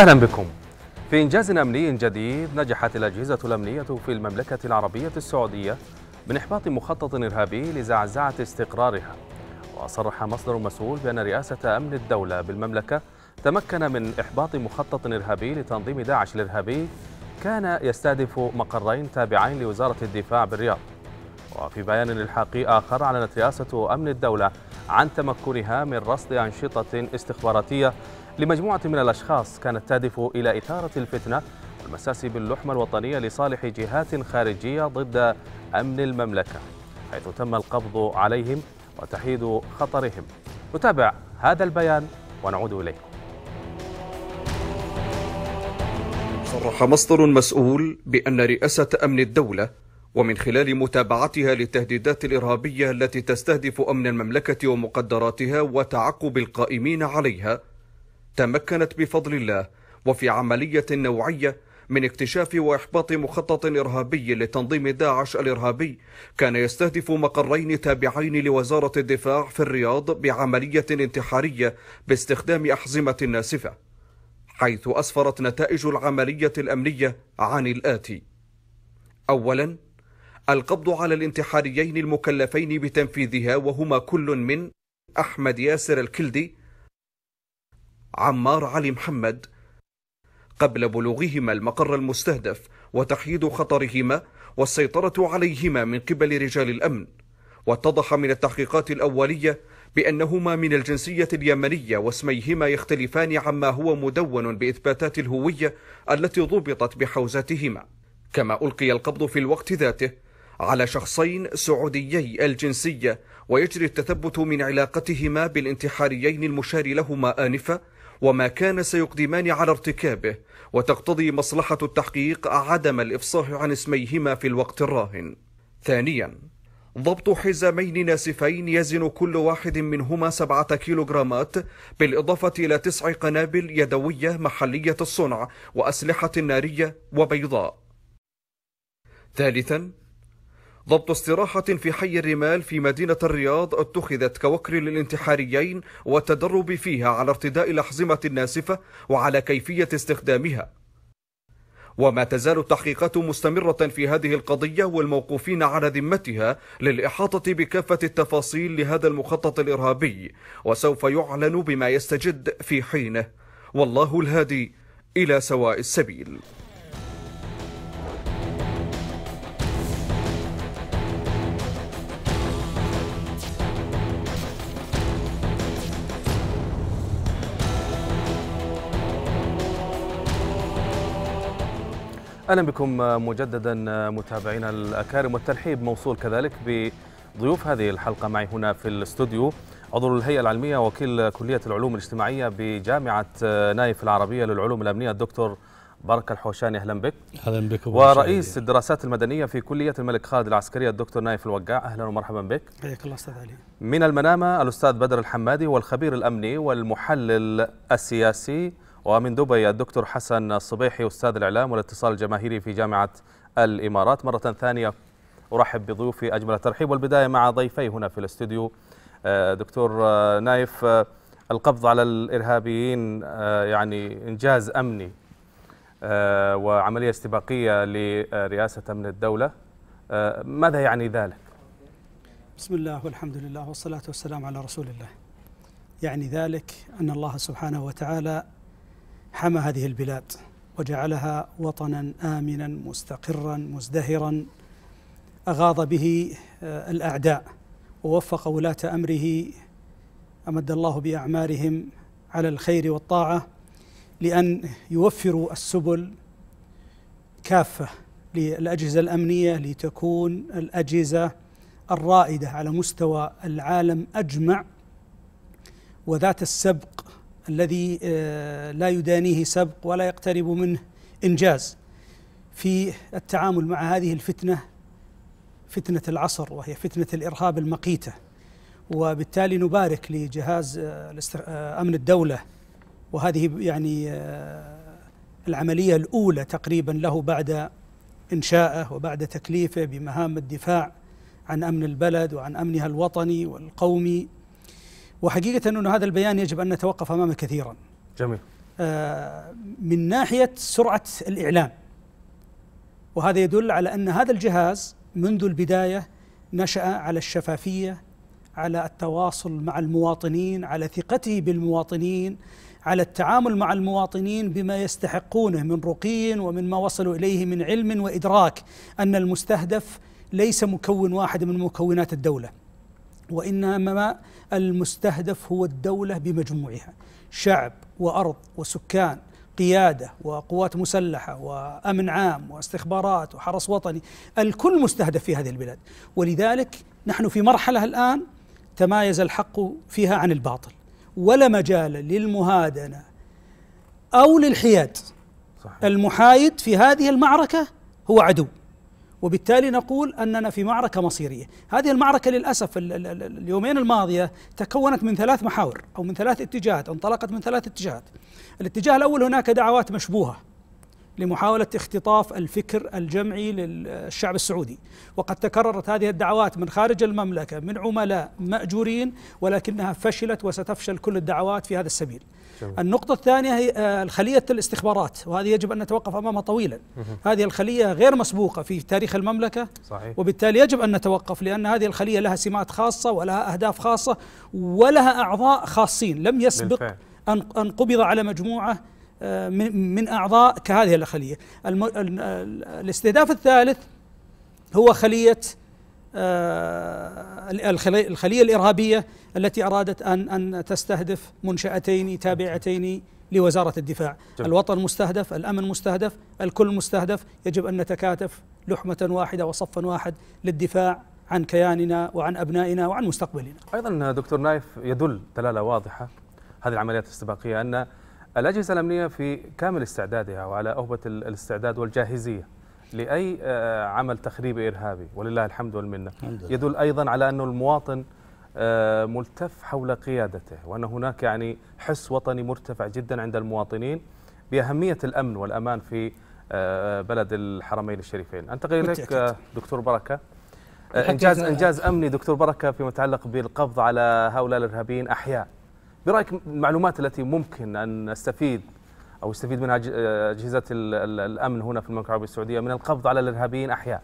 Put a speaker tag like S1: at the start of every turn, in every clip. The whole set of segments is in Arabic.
S1: أهلا بكم في إنجاز أمني جديد نجحت الأجهزة الأمنية في المملكة العربية السعودية من إحباط مخطط إرهابي لزعزعة استقرارها وصرح مصدر مسؤول بأن رئاسة أمن الدولة بالمملكة تمكن من إحباط مخطط إرهابي لتنظيم داعش الإرهابي كان يستهدف مقرين تابعين لوزارة الدفاع بالرياض وفي بيان إلحاقي آخر أعلنت رئاسة أمن الدولة عن تمكنها من رصد أنشطة استخباراتية لمجموعة من الأشخاص كانت تهدف إلى إثارة الفتنة والمساس باللحمة الوطنية لصالح جهات خارجية ضد أمن المملكة حيث تم القبض عليهم وتحييد خطرهم نتابع هذا البيان
S2: ونعود إليكم صرح مصدر مسؤول بأن رئاسة أمن الدولة ومن خلال متابعتها للتهديدات الإرهابية التي تستهدف أمن المملكة ومقدراتها وتعقب القائمين عليها تمكنت بفضل الله وفي عملية نوعية من اكتشاف وإحباط مخطط إرهابي لتنظيم داعش الإرهابي كان يستهدف مقرين تابعين لوزارة الدفاع في الرياض بعملية انتحارية باستخدام أحزمة ناسفة حيث أسفرت نتائج العملية الأمنية عن الآتي أولا القبض على الانتحاريين المكلفين بتنفيذها وهما كل من أحمد ياسر الكلدي عمار علي محمد قبل بلوغهما المقر المستهدف وتحييد خطرهما والسيطرة عليهما من قبل رجال الأمن واتضح من التحقيقات الأولية بأنهما من الجنسية اليمنية واسميهما يختلفان عما هو مدون بإثباتات الهوية التي ضبطت بحوزتهما كما ألقي القبض في الوقت ذاته على شخصين سعوديي الجنسية ويجري التثبت من علاقتهما بالانتحاريين المشار لهما آنفة وما كان سيقدمان على ارتكابه وتقتضي مصلحة التحقيق عدم الإفصاح عن اسميهما في الوقت الراهن ثانيا ضبط حزامين ناسفين يزن كل واحد منهما سبعة كيلوغرامات بالإضافة إلى تسع قنابل يدوية محلية الصنع وأسلحة نارية وبيضاء ثالثا ضبط استراحة في حي الرمال في مدينة الرياض اتخذت كوكر للانتحاريين والتدرب فيها على ارتداء الأحزمة الناسفة وعلى كيفية استخدامها وما تزال التحقيقات مستمرة في هذه القضية والموقوفين على ذمتها للإحاطة بكافة التفاصيل لهذا المخطط الإرهابي وسوف يعلن بما يستجد في حينه والله الهادي إلى سواء السبيل
S1: اهلا بكم مجددا متابعينا الاكارم والترحيب موصول كذلك بضيوف هذه الحلقه معي هنا في الاستوديو عضو الهيئه العلميه وكيل كليه العلوم الاجتماعيه بجامعه نايف العربيه للعلوم الامنيه الدكتور بركه الحوشاني اهلا بك اهلا بك ورئيس الدراسات المدنيه في كليه الملك خالد العسكريه الدكتور نايف الوقاع اهلا ومرحبا بك حياك الله استاذ علي من المنامه الاستاذ بدر الحمادي والخبير الامني والمحلل السياسي ومن دبي الدكتور حسن الصبيحي أستاذ الإعلام والاتصال الجماهيري في جامعة الإمارات مرة ثانية أرحب بضيوفي أجمل الترحيب والبداية مع ضيفي هنا في الاستوديو آه، دكتور آه، نايف آه، القبض على الإرهابيين يعني إنجاز أمني وعملية استباقية لرئاسة أمن الدولة ماذا يعني ذلك؟
S3: بسم الله والحمد لله والصلاة والسلام على رسول الله يعني ذلك أن الله سبحانه وتعالى حمى هذه البلاد وجعلها وطنا امنا مستقرا مزدهرا اغاض به آه، الاعداء ووفق ولاه امره امد الله باعمارهم على الخير والطاعه لان يوفروا السبل كافه للاجهزه الامنيه لتكون الاجهزه الرائده على مستوى العالم اجمع وذات السبق الذي آه، لا يدانيه سبق ولا يقترب منه انجاز في التعامل مع هذه الفتنه فتنه العصر وهي فتنه الارهاب المقيته وبالتالي نبارك لجهاز آه، آه، امن الدوله وهذه يعني العمليه الاولى تقريبا له بعد انشائه وبعد تكليفه بمهام الدفاع عن امن البلد وعن امنها الوطني والقومي وحقيقة أن هذا البيان يجب أن نتوقف أمامه كثيرا جميل آه، من ناحية سرعة الإعلام وهذا يدل على أن هذا الجهاز منذ البداية نشأ على الشفافية على التواصل مع المواطنين على ثقته بالمواطنين على التعامل مع المواطنين بما يستحقونه من رقي ومن ما وصلوا اليه من علم وادراك ان المستهدف ليس مكون واحد من مكونات الدوله وإنما المستهدف هو الدولة بمجموعها شعب وأرض وسكان قيادة وقوات مسلحة وأمن عام واستخبارات وحرس وطني الكل مستهدف في هذه البلاد ولذلك نحن في مرحلة الآن تمايز الحق فيها عن الباطل ولا مجال للمهادنة أو للحياد صحيح. المحايد في هذه المعركة هو عدو وبالتالي نقول اننا في معركه مصيريه، هذه المعركه للاسف اليومين الماضيه تكونت من ثلاث محاور او من ثلاث اتجاهات، انطلقت من ثلاث اتجاهات. الاتجاه الاول هناك دعوات مشبوهه لمحاولة اختطاف الفكر الجمعي للشعب السعودي وقد تكررت هذه الدعوات من خارج المملكة من عملاء مأجورين ولكنها فشلت وستفشل كل الدعوات في هذا السبيل جميل. النقطة الثانية هي آه، خلية الاستخبارات وهذه يجب أن نتوقف أمامها طويلا هذه الخلية غير مسبوقة في تاريخ المملكة صحيح. وبالتالي يجب أن نتوقف لأن هذه الخلية لها سمات خاصة ولها أهداف خاصة ولها أعضاء خاصين لم يسبق بالفعل. أن قبض على مجموعة من أعضاء كهذه الخلية الاستهداف الثالث هو خلية آه، الخلية الإرهابية التي أرادت أن أن تستهدف منشأتين تابعتين لوزارة الدفاع جميل. الوطن مستهدف الأمن مستهدف الكل مستهدف يجب أن نتكاتف لحمة واحدة وصفا واحد للدفاع عن كياننا وعن أبنائنا وعن مستقبلنا
S1: أيضا دكتور نايف يدل دلالة واضحة هذه العمليات الاستباقية أن الأجهزة الأمنية في كامل استعدادها وعلى أهبة الاستعداد والجاهزية لأي آه، عمل تخريبي إرهابي ولله الحمد والمنة يدل أيضا على أن المواطن آه، ملتف حول قيادته وأن هناك يعني حس وطني مرتفع جدا عند المواطنين بأهمية الأمن والأمان في آه، بلد الحرمين الشريفين أنتقل إليك دكتور بركة انجاز انجاز امني دكتور بركه فيما يتعلق بالقبض على هؤلاء الارهابيين احياء برايك المعلومات التي ممكن ان نستفيد او يستفيد منها اجهزه الامن هنا في المملكه العربيه السعوديه من القبض على الارهابيين احياء؟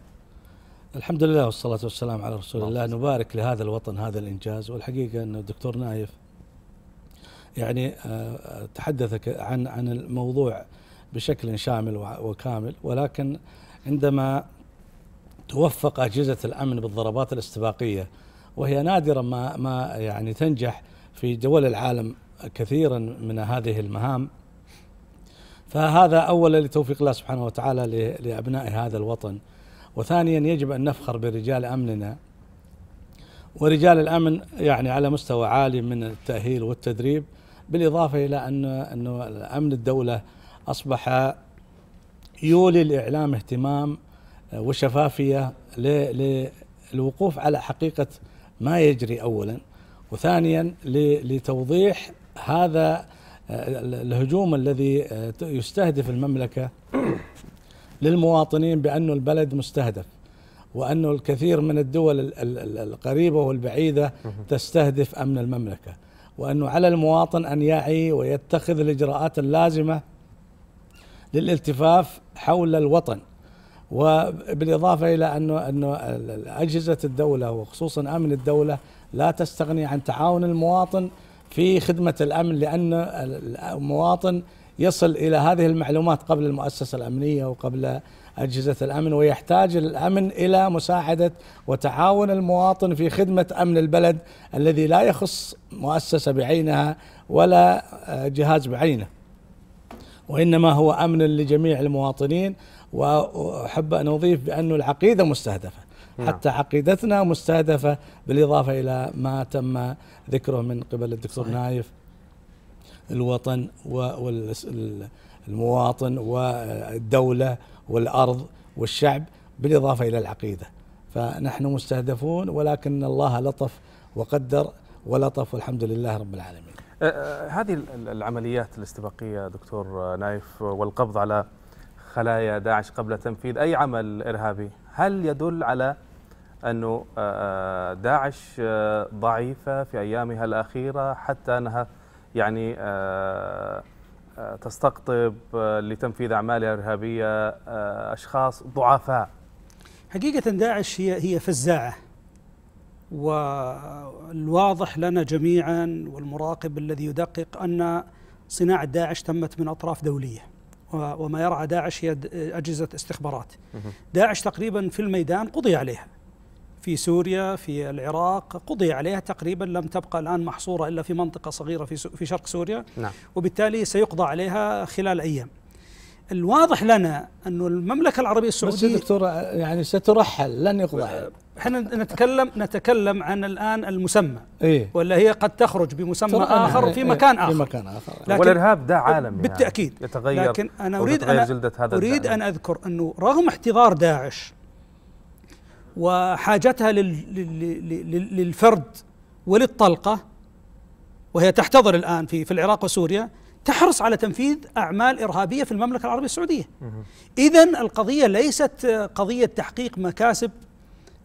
S4: الحمد لله والصلاه والسلام على رسول الله نبارك لهذا الوطن هذا الانجاز والحقيقه ان الدكتور نايف يعني آه، تحدث عن عن الموضوع بشكل شامل وكامل ولكن عندما توفق اجهزه الامن بالضربات الاستباقيه وهي نادرا ما ما يعني تنجح في دول العالم كثيرا من هذه المهام فهذا اولا لتوفيق الله سبحانه وتعالى لابناء هذا الوطن وثانيا يجب ان نفخر برجال امننا ورجال الامن يعني على مستوى عالي من التاهيل والتدريب بالاضافه الى ان انه امن الدوله اصبح يولي الاعلام اهتمام آه، وشفافيه للوقوف على حقيقه ما يجري اولا وثانيا لتوضيح هذا آه، الهجوم الذي آه، يستهدف المملكة للمواطنين بأنه البلد مستهدف وأنه الكثير من الدول القريبة والبعيدة تستهدف أمن المملكة وأنه على المواطن أن يعي ويتخذ الإجراءات اللازمة للالتفاف حول الوطن وبالإضافة إلى أنه, أنه أجهزة الدولة وخصوصا أمن الدولة لا تستغني عن تعاون المواطن في خدمة الأمن لأن المواطن يصل إلى هذه المعلومات قبل المؤسسة الأمنية وقبل أجهزة الأمن ويحتاج الأمن إلى مساعدة وتعاون المواطن في خدمة أمن البلد الذي لا يخص مؤسسة بعينها ولا جهاز بعينه وإنما هو أمن لجميع المواطنين وأحب أن أضيف بأن العقيدة مستهدفة نعم. حتى عقيدتنا مستهدفة بالإضافة إلى ما تم ذكره من قبل الدكتور نايف الوطن والمواطن والدولة والأرض والشعب بالإضافة إلى العقيدة فنحن مستهدفون ولكن الله لطف وقدر ولطف والحمد لله رب العالمين
S1: أه، أه، هذه العمليات الاستباقية دكتور نايف والقبض على خلايا داعش قبل تنفيذ أي عمل إرهابي هل يدل على أنه آه، آه، داعش آه، ضعيفة في أيامها الأخيرة حتى أنها يعني تستقطب لتنفيذ أعمالها الإرهابية أشخاص ضعفاء
S3: حقيقة داعش هي هي فزاعة والواضح لنا جميعا والمراقب الذي يدقق أن صناعة داعش تمت من أطراف دولية وما يرعى داعش هي أجهزة استخبارات داعش تقريبا في الميدان قضي عليها في سوريا في العراق قضي عليها تقريبا لم تبقى الآن محصورة إلا في منطقة صغيرة في, في شرق سوريا نعم. وبالتالي سيقضى عليها خلال أيام الواضح لنا أن المملكة العربية السعودية بس
S4: دكتور يعني سترحل لن يقضى
S3: احنا نتكلم نتكلم عن الان المسمى إيه؟ ولا هي قد تخرج بمسمى اخر إيه، في إيه، مكان اخر في مكان اخر والارهاب ده عالم يعني، بالتاكيد يعني يتغير لكن انا اريد انا اريد ان اذكر انه رغم احتضار داعش وحاجتها للفرد وللطلقه وهي تحتضر الان في في العراق وسوريا تحرص على تنفيذ اعمال ارهابيه في المملكه العربيه السعوديه. اذا القضيه ليست قضيه تحقيق مكاسب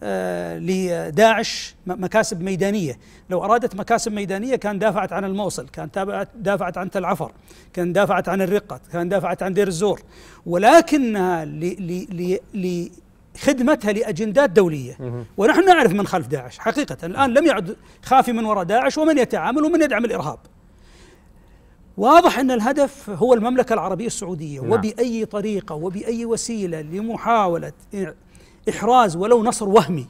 S3: آه، لداعش مكاسب ميدانيه، لو ارادت مكاسب ميدانيه كان دافعت عن الموصل، كان دافعت عن تل عفر، كان دافعت عن الرقه، كان دافعت عن دير الزور، ولكنها خدمتها لاجندات دوليه ونحن نعرف من خلف داعش حقيقه الان لم يعد خافي من وراء داعش ومن يتعامل ومن يدعم الارهاب واضح ان الهدف هو المملكه العربيه السعوديه نعم. وباي طريقه وباي وسيله لمحاوله احراز ولو نصر وهمي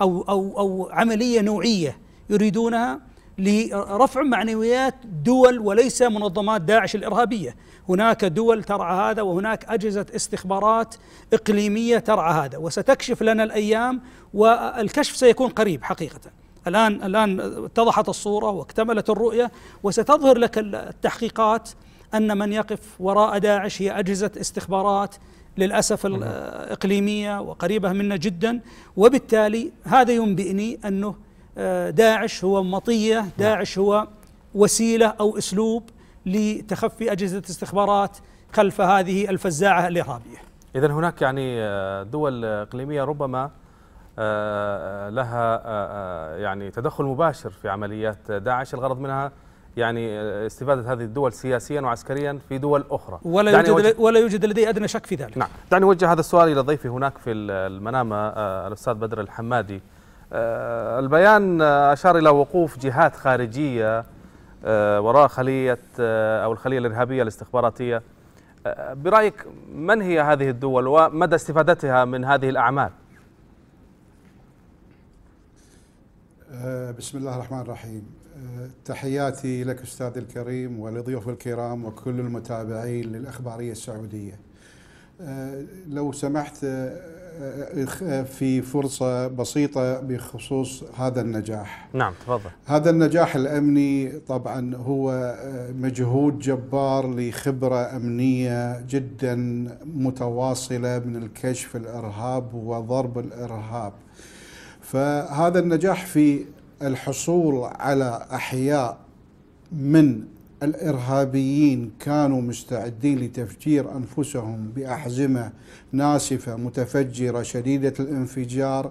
S3: او او او عمليه نوعيه يريدونها لرفع معنويات دول وليس منظمات داعش الارهابيه، هناك دول ترعى هذا وهناك اجهزه استخبارات اقليميه ترعى هذا، وستكشف لنا الايام والكشف سيكون قريب حقيقه. الان الان اتضحت الصوره واكتملت الرؤيه وستظهر لك التحقيقات ان من يقف وراء داعش هي اجهزه استخبارات للاسف الاقليميه نعم. وقريبه منا جدا، وبالتالي هذا ينبئني انه داعش هو مطية نعم. داعش هو وسيلة أو أسلوب لتخفي أجهزة استخبارات خلف هذه الفزاعة
S1: الإرهابية إذا هناك يعني آه، دول إقليمية ربما آه، آه، لها يعني تدخل مباشر في عمليات داعش الغرض منها يعني استفادة هذه الدول سياسيا وعسكريا في دول أخرى ولا يوجد,
S3: ولا يوجد لدي أدنى
S1: شك في ذلك نعم دعني أوجه هذا السؤال إلى ضيفي هناك في المنامة الأستاذ بدر الحمادي آه، البيان أشار إلى وقوف جهات خارجية آه، وراء خلية آه، أو الخلية الإرهابية الاستخباراتية برأيك من هي هذه الدول ومدى استفادتها من هذه الأعمال؟
S5: بسم الله الرحمن الرحيم تحياتي لك أستاذ الكريم ولضيوف الكرام وكل المتابعين للأخبارية السعودية لو سمحت في فرصة بسيطة بخصوص هذا النجاح نعم تفضل هذا النجاح الأمني طبعا هو آه، مجهود جبار لخبرة أمنية جدا متواصلة من الكشف الإرهاب وضرب الإرهاب فهذا النجاح في الحصول على أحياء من الارهابيين كانوا مستعدين لتفجير انفسهم باحزمه ناسفه متفجره شديده الانفجار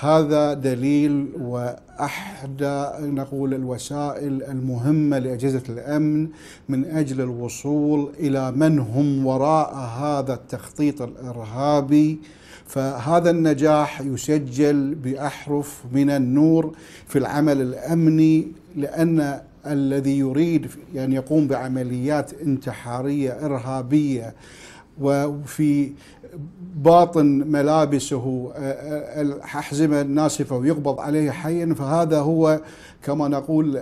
S5: هذا دليل واحدى نقول الوسائل المهمه لاجهزه الامن من اجل الوصول الى من هم وراء هذا التخطيط الارهابي فهذا النجاح يسجل باحرف من النور في العمل الامني لان الذي يريد أن يعني يقوم بعمليات انتحارية إرهابية وفي باطن ملابسه الأحزمة الناسفة ويقبض عليه حيا فهذا هو كما نقول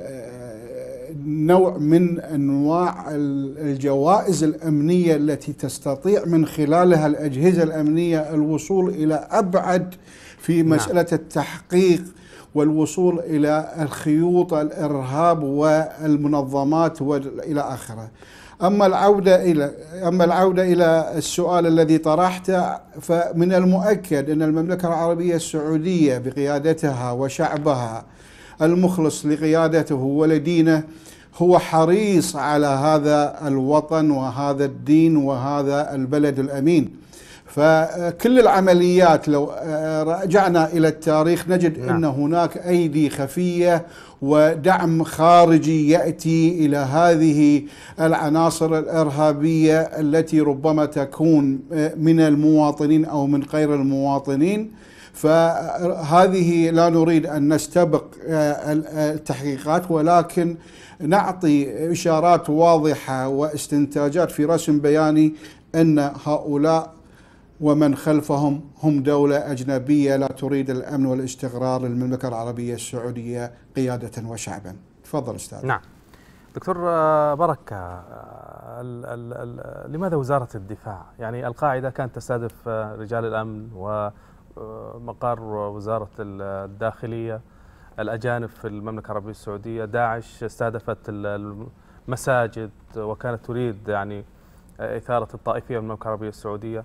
S5: نوع من أنواع الجوائز الأمنية التي تستطيع من خلالها الأجهزة الأمنية الوصول إلى أبعد في نعم. مسألة التحقيق والوصول إلى الخيوط الإرهاب والمنظمات وإلى آخره أما العودة إلى أما العودة إلى السؤال الذي طرحته فمن المؤكد أن المملكة العربية السعودية بقيادتها وشعبها المخلص لقيادته ولدينه هو حريص على هذا الوطن وهذا الدين وهذا البلد الأمين فكل العمليات لو آه، رجعنا الى التاريخ نجد نعم. ان هناك ايدي خفيه ودعم خارجي ياتي الى هذه العناصر الارهابيه التي ربما تكون آه، من المواطنين او من غير المواطنين فهذه لا نريد ان نستبق آه، التحقيقات ولكن نعطي اشارات واضحه واستنتاجات في رسم بياني ان هؤلاء ومن خلفهم هم دولة أجنبية لا تريد الأمن والاستقرار للمملكة العربية السعودية قيادة وشعبا تفضل أستاذ نعم
S1: دكتور آه، بركة آه، الـ الـ الـ لماذا وزارة الدفاع يعني القاعدة كانت تستهدف آه، رجال الأمن ومقر وزارة الداخلية الأجانب في المملكة العربية السعودية داعش استهدفت المساجد وكانت تريد يعني إثارة الطائفية في المملكة العربية السعودية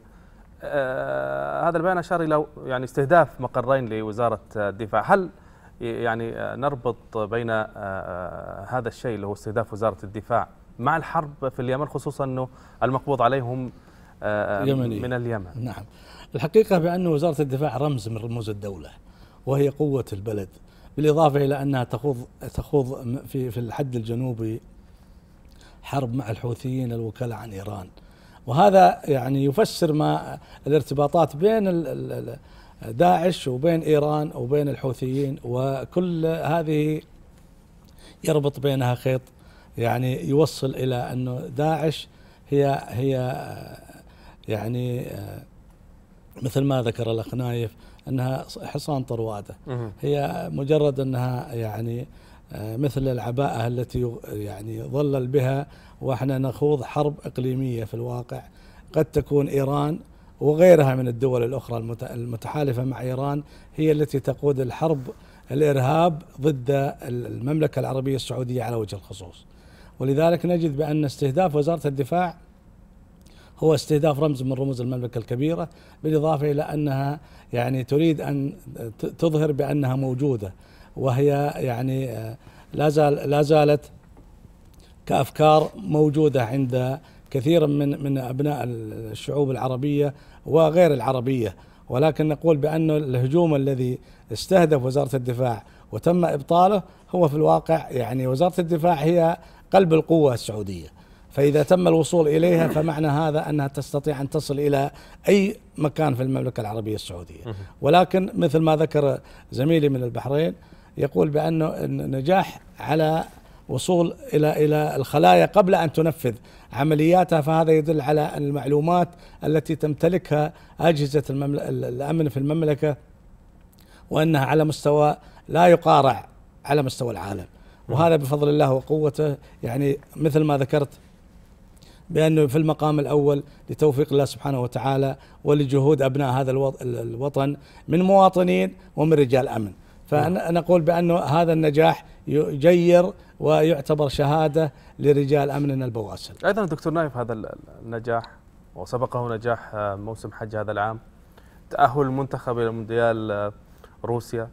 S1: آه، هذا البيان اشار الى يعني استهداف مقرين لوزاره الدفاع، هل يعني نربط بين آه، آه، هذا الشيء اللي هو استهداف وزاره الدفاع مع الحرب في اليمن خصوصا انه المقبوض عليهم يمني. من
S4: اليمن نعم الحقيقه بان وزاره الدفاع رمز من رموز الدوله وهي قوه البلد بالاضافه الى انها تخوض تخوض في في الحد الجنوبي حرب مع الحوثيين الوكلاء عن ايران وهذا يعني يفسر ما الارتباطات بين داعش وبين ايران وبين الحوثيين وكل هذه يربط بينها خيط يعني يوصل الى انه داعش هي هي يعني مثل ما ذكر الاخ نايف انها حصان طرواده هي مجرد انها يعني مثل العباءه التي يعني ظلل بها واحنا نخوض حرب اقليميه في الواقع قد تكون ايران وغيرها من الدول الاخرى المتحالفه مع ايران هي التي تقود الحرب الارهاب ضد المملكه العربيه السعوديه على وجه الخصوص. ولذلك نجد بان استهداف وزاره الدفاع هو استهداف رمز من رموز المملكه الكبيره بالاضافه الى انها يعني تريد ان تظهر بانها موجوده وهي يعني آه، لا زال لا زالت كافكار موجوده عند كثير من من ابناء الشعوب العربيه وغير العربيه ولكن نقول بأن الهجوم الذي استهدف وزارة الدفاع وتم إبطاله هو في الواقع يعني وزارة الدفاع هي قلب القوة السعودية فإذا تم الوصول إليها فمعنى هذا أنها تستطيع أن تصل إلى أي مكان في المملكة العربية السعودية ولكن مثل ما ذكر زميلي من البحرين يقول بانه النجاح على وصول الى الى الخلايا قبل ان تنفذ عملياتها فهذا يدل على ان المعلومات التي تمتلكها اجهزه الامن في المملكه وانها على مستوى لا يقارع على مستوى العالم وهذا بفضل الله وقوته يعني مثل ما ذكرت بانه في المقام الاول لتوفيق الله سبحانه وتعالى ولجهود ابناء هذا الوطن من مواطنين ومن رجال امن فنقول بانه هذا النجاح يجير ويعتبر شهاده لرجال امننا البواسل.
S1: ايضا دكتور نايف هذا النجاح وسبقه نجاح آه، موسم حج هذا العام تاهل المنتخب الى مونديال آه، روسيا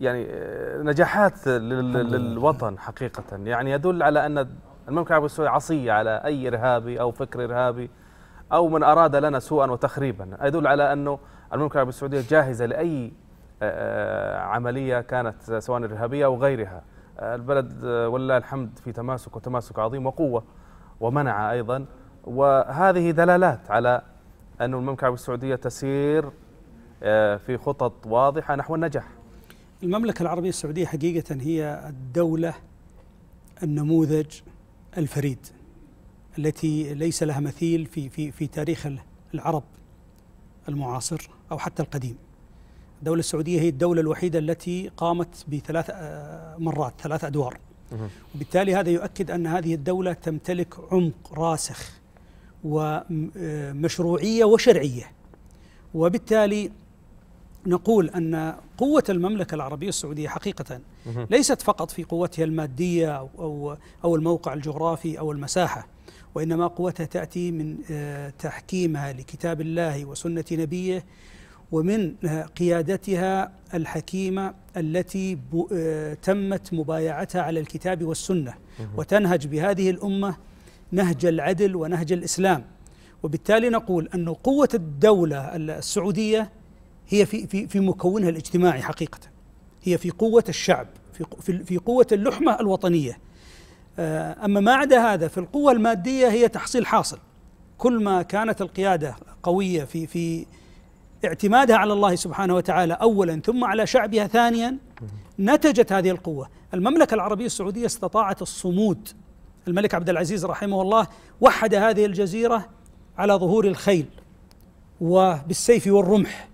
S1: يعني آه، نجاحات للوطن حقيقه يعني يدل على ان المملكه العربيه السعوديه عصيه على اي ارهابي او فكر ارهابي او من اراد لنا سوءا وتخريبا يدل على انه المملكه العربيه السعوديه جاهزه لاي عمليه كانت سواء ارهابيه او غيرها البلد آه، ولله الحمد في تماسك وتماسك عظيم وقوة ومنع أيضا وهذه دلالات على أن المملكة العربية السعودية تسير آه، في خطط واضحة نحو النجاح
S3: المملكة العربية السعودية حقيقة هي الدولة النموذج الفريد التي ليس لها مثيل في في في تاريخ العرب المعاصر او حتى القديم. الدولة السعودية هي الدولة الوحيدة التي قامت بثلاث آه، مرات ثلاث أدوار وبالتالي هذا يؤكد أن هذه الدولة تمتلك عمق راسخ ومشروعية آه، وشرعية وبالتالي نقول أن قوة المملكة العربية السعودية حقيقة ليست فقط في قوتها المادية أو, أو الموقع الجغرافي أو المساحة وإنما قوتها تأتي من آه، تحكيمها لكتاب الله وسنة نبيه ومن آه، قيادتها الحكيمة التي آه، تمت مبايعتها على الكتاب والسنة وتنهج بهذه الأمة نهج العدل ونهج الإسلام وبالتالي نقول أن قوة الدولة السعودية هي في, في, في مكونها الاجتماعي حقيقة هي في قوة الشعب في, في قوة اللحمة الوطنية آه، أما ما عدا هذا في القوة المادية هي تحصيل حاصل كل ما كانت القيادة قوية في في اعتمادها على الله سبحانه وتعالى اولا ثم على شعبها ثانيا نتجت هذه القوه، المملكه العربيه السعوديه استطاعت الصمود الملك عبد العزيز رحمه الله وحد هذه الجزيره على ظهور الخيل وبالسيف والرمح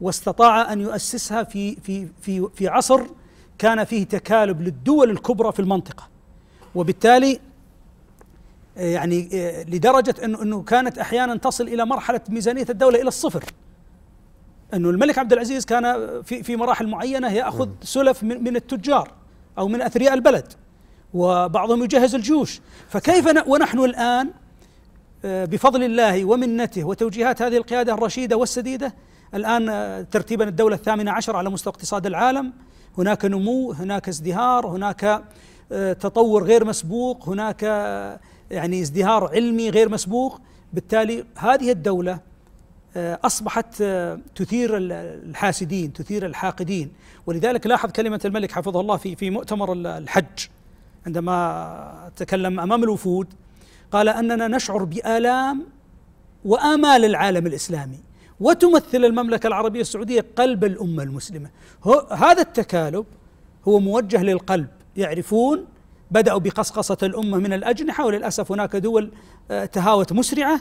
S3: واستطاع ان يؤسسها في في في في عصر كان فيه تكالب للدول الكبرى في المنطقه وبالتالي يعني لدرجه انه انه كانت احيانا تصل الى مرحله ميزانيه الدوله الى الصفر انه الملك عبد العزيز كان في في مراحل معينه ياخذ نعم. سلف من, من التجار او من اثرياء البلد وبعضهم يجهز الجيوش فكيف ونحن الان آه، بفضل الله ومنته وتوجيهات هذه القياده الرشيده والسديده الان آه، ترتيبا الدوله الثامنه عشر على مستوى اقتصاد العالم هناك نمو هناك ازدهار هناك آه، تطور غير مسبوق هناك يعني ازدهار علمي غير مسبوق بالتالي هذه الدوله آه، أصبحت آه، تثير الحاسدين تثير الحاقدين ولذلك لاحظ كلمة الملك حفظه الله في في مؤتمر الحج عندما تكلم أمام الوفود قال أننا نشعر بآلام وآمال العالم الإسلامي وتمثل المملكة العربية السعودية قلب الأمة المسلمة هذا التكالب هو موجه للقلب يعرفون بدأوا بقصقصة الأمة من الأجنحة وللأسف هناك دول آه، تهاوت مسرعة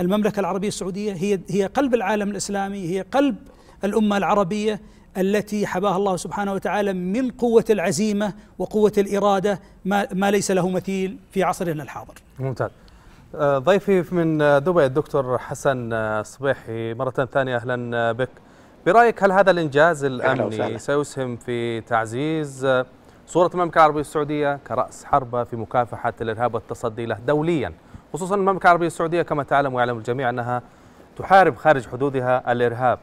S3: المملكة العربية السعودية هي هي قلب العالم الإسلامي هي قلب الأمة العربية التي حباها الله سبحانه وتعالى من قوة العزيمة وقوة الإرادة ما, ما ليس له مثيل
S1: في عصرنا الحاضر ممتاز آه، ضيفي من دبي الدكتور حسن آه، صبيحي مرة ثانية أهلا آه، بك برأيك هل هذا الإنجاز الأمني سيسهم في تعزيز صورة المملكة العربية السعودية كرأس حربة في مكافحة الإرهاب والتصدي له دولياً خصوصا المملكة العربية السعودية كما تعلم ويعلم الجميع أنها تحارب خارج حدودها الإرهاب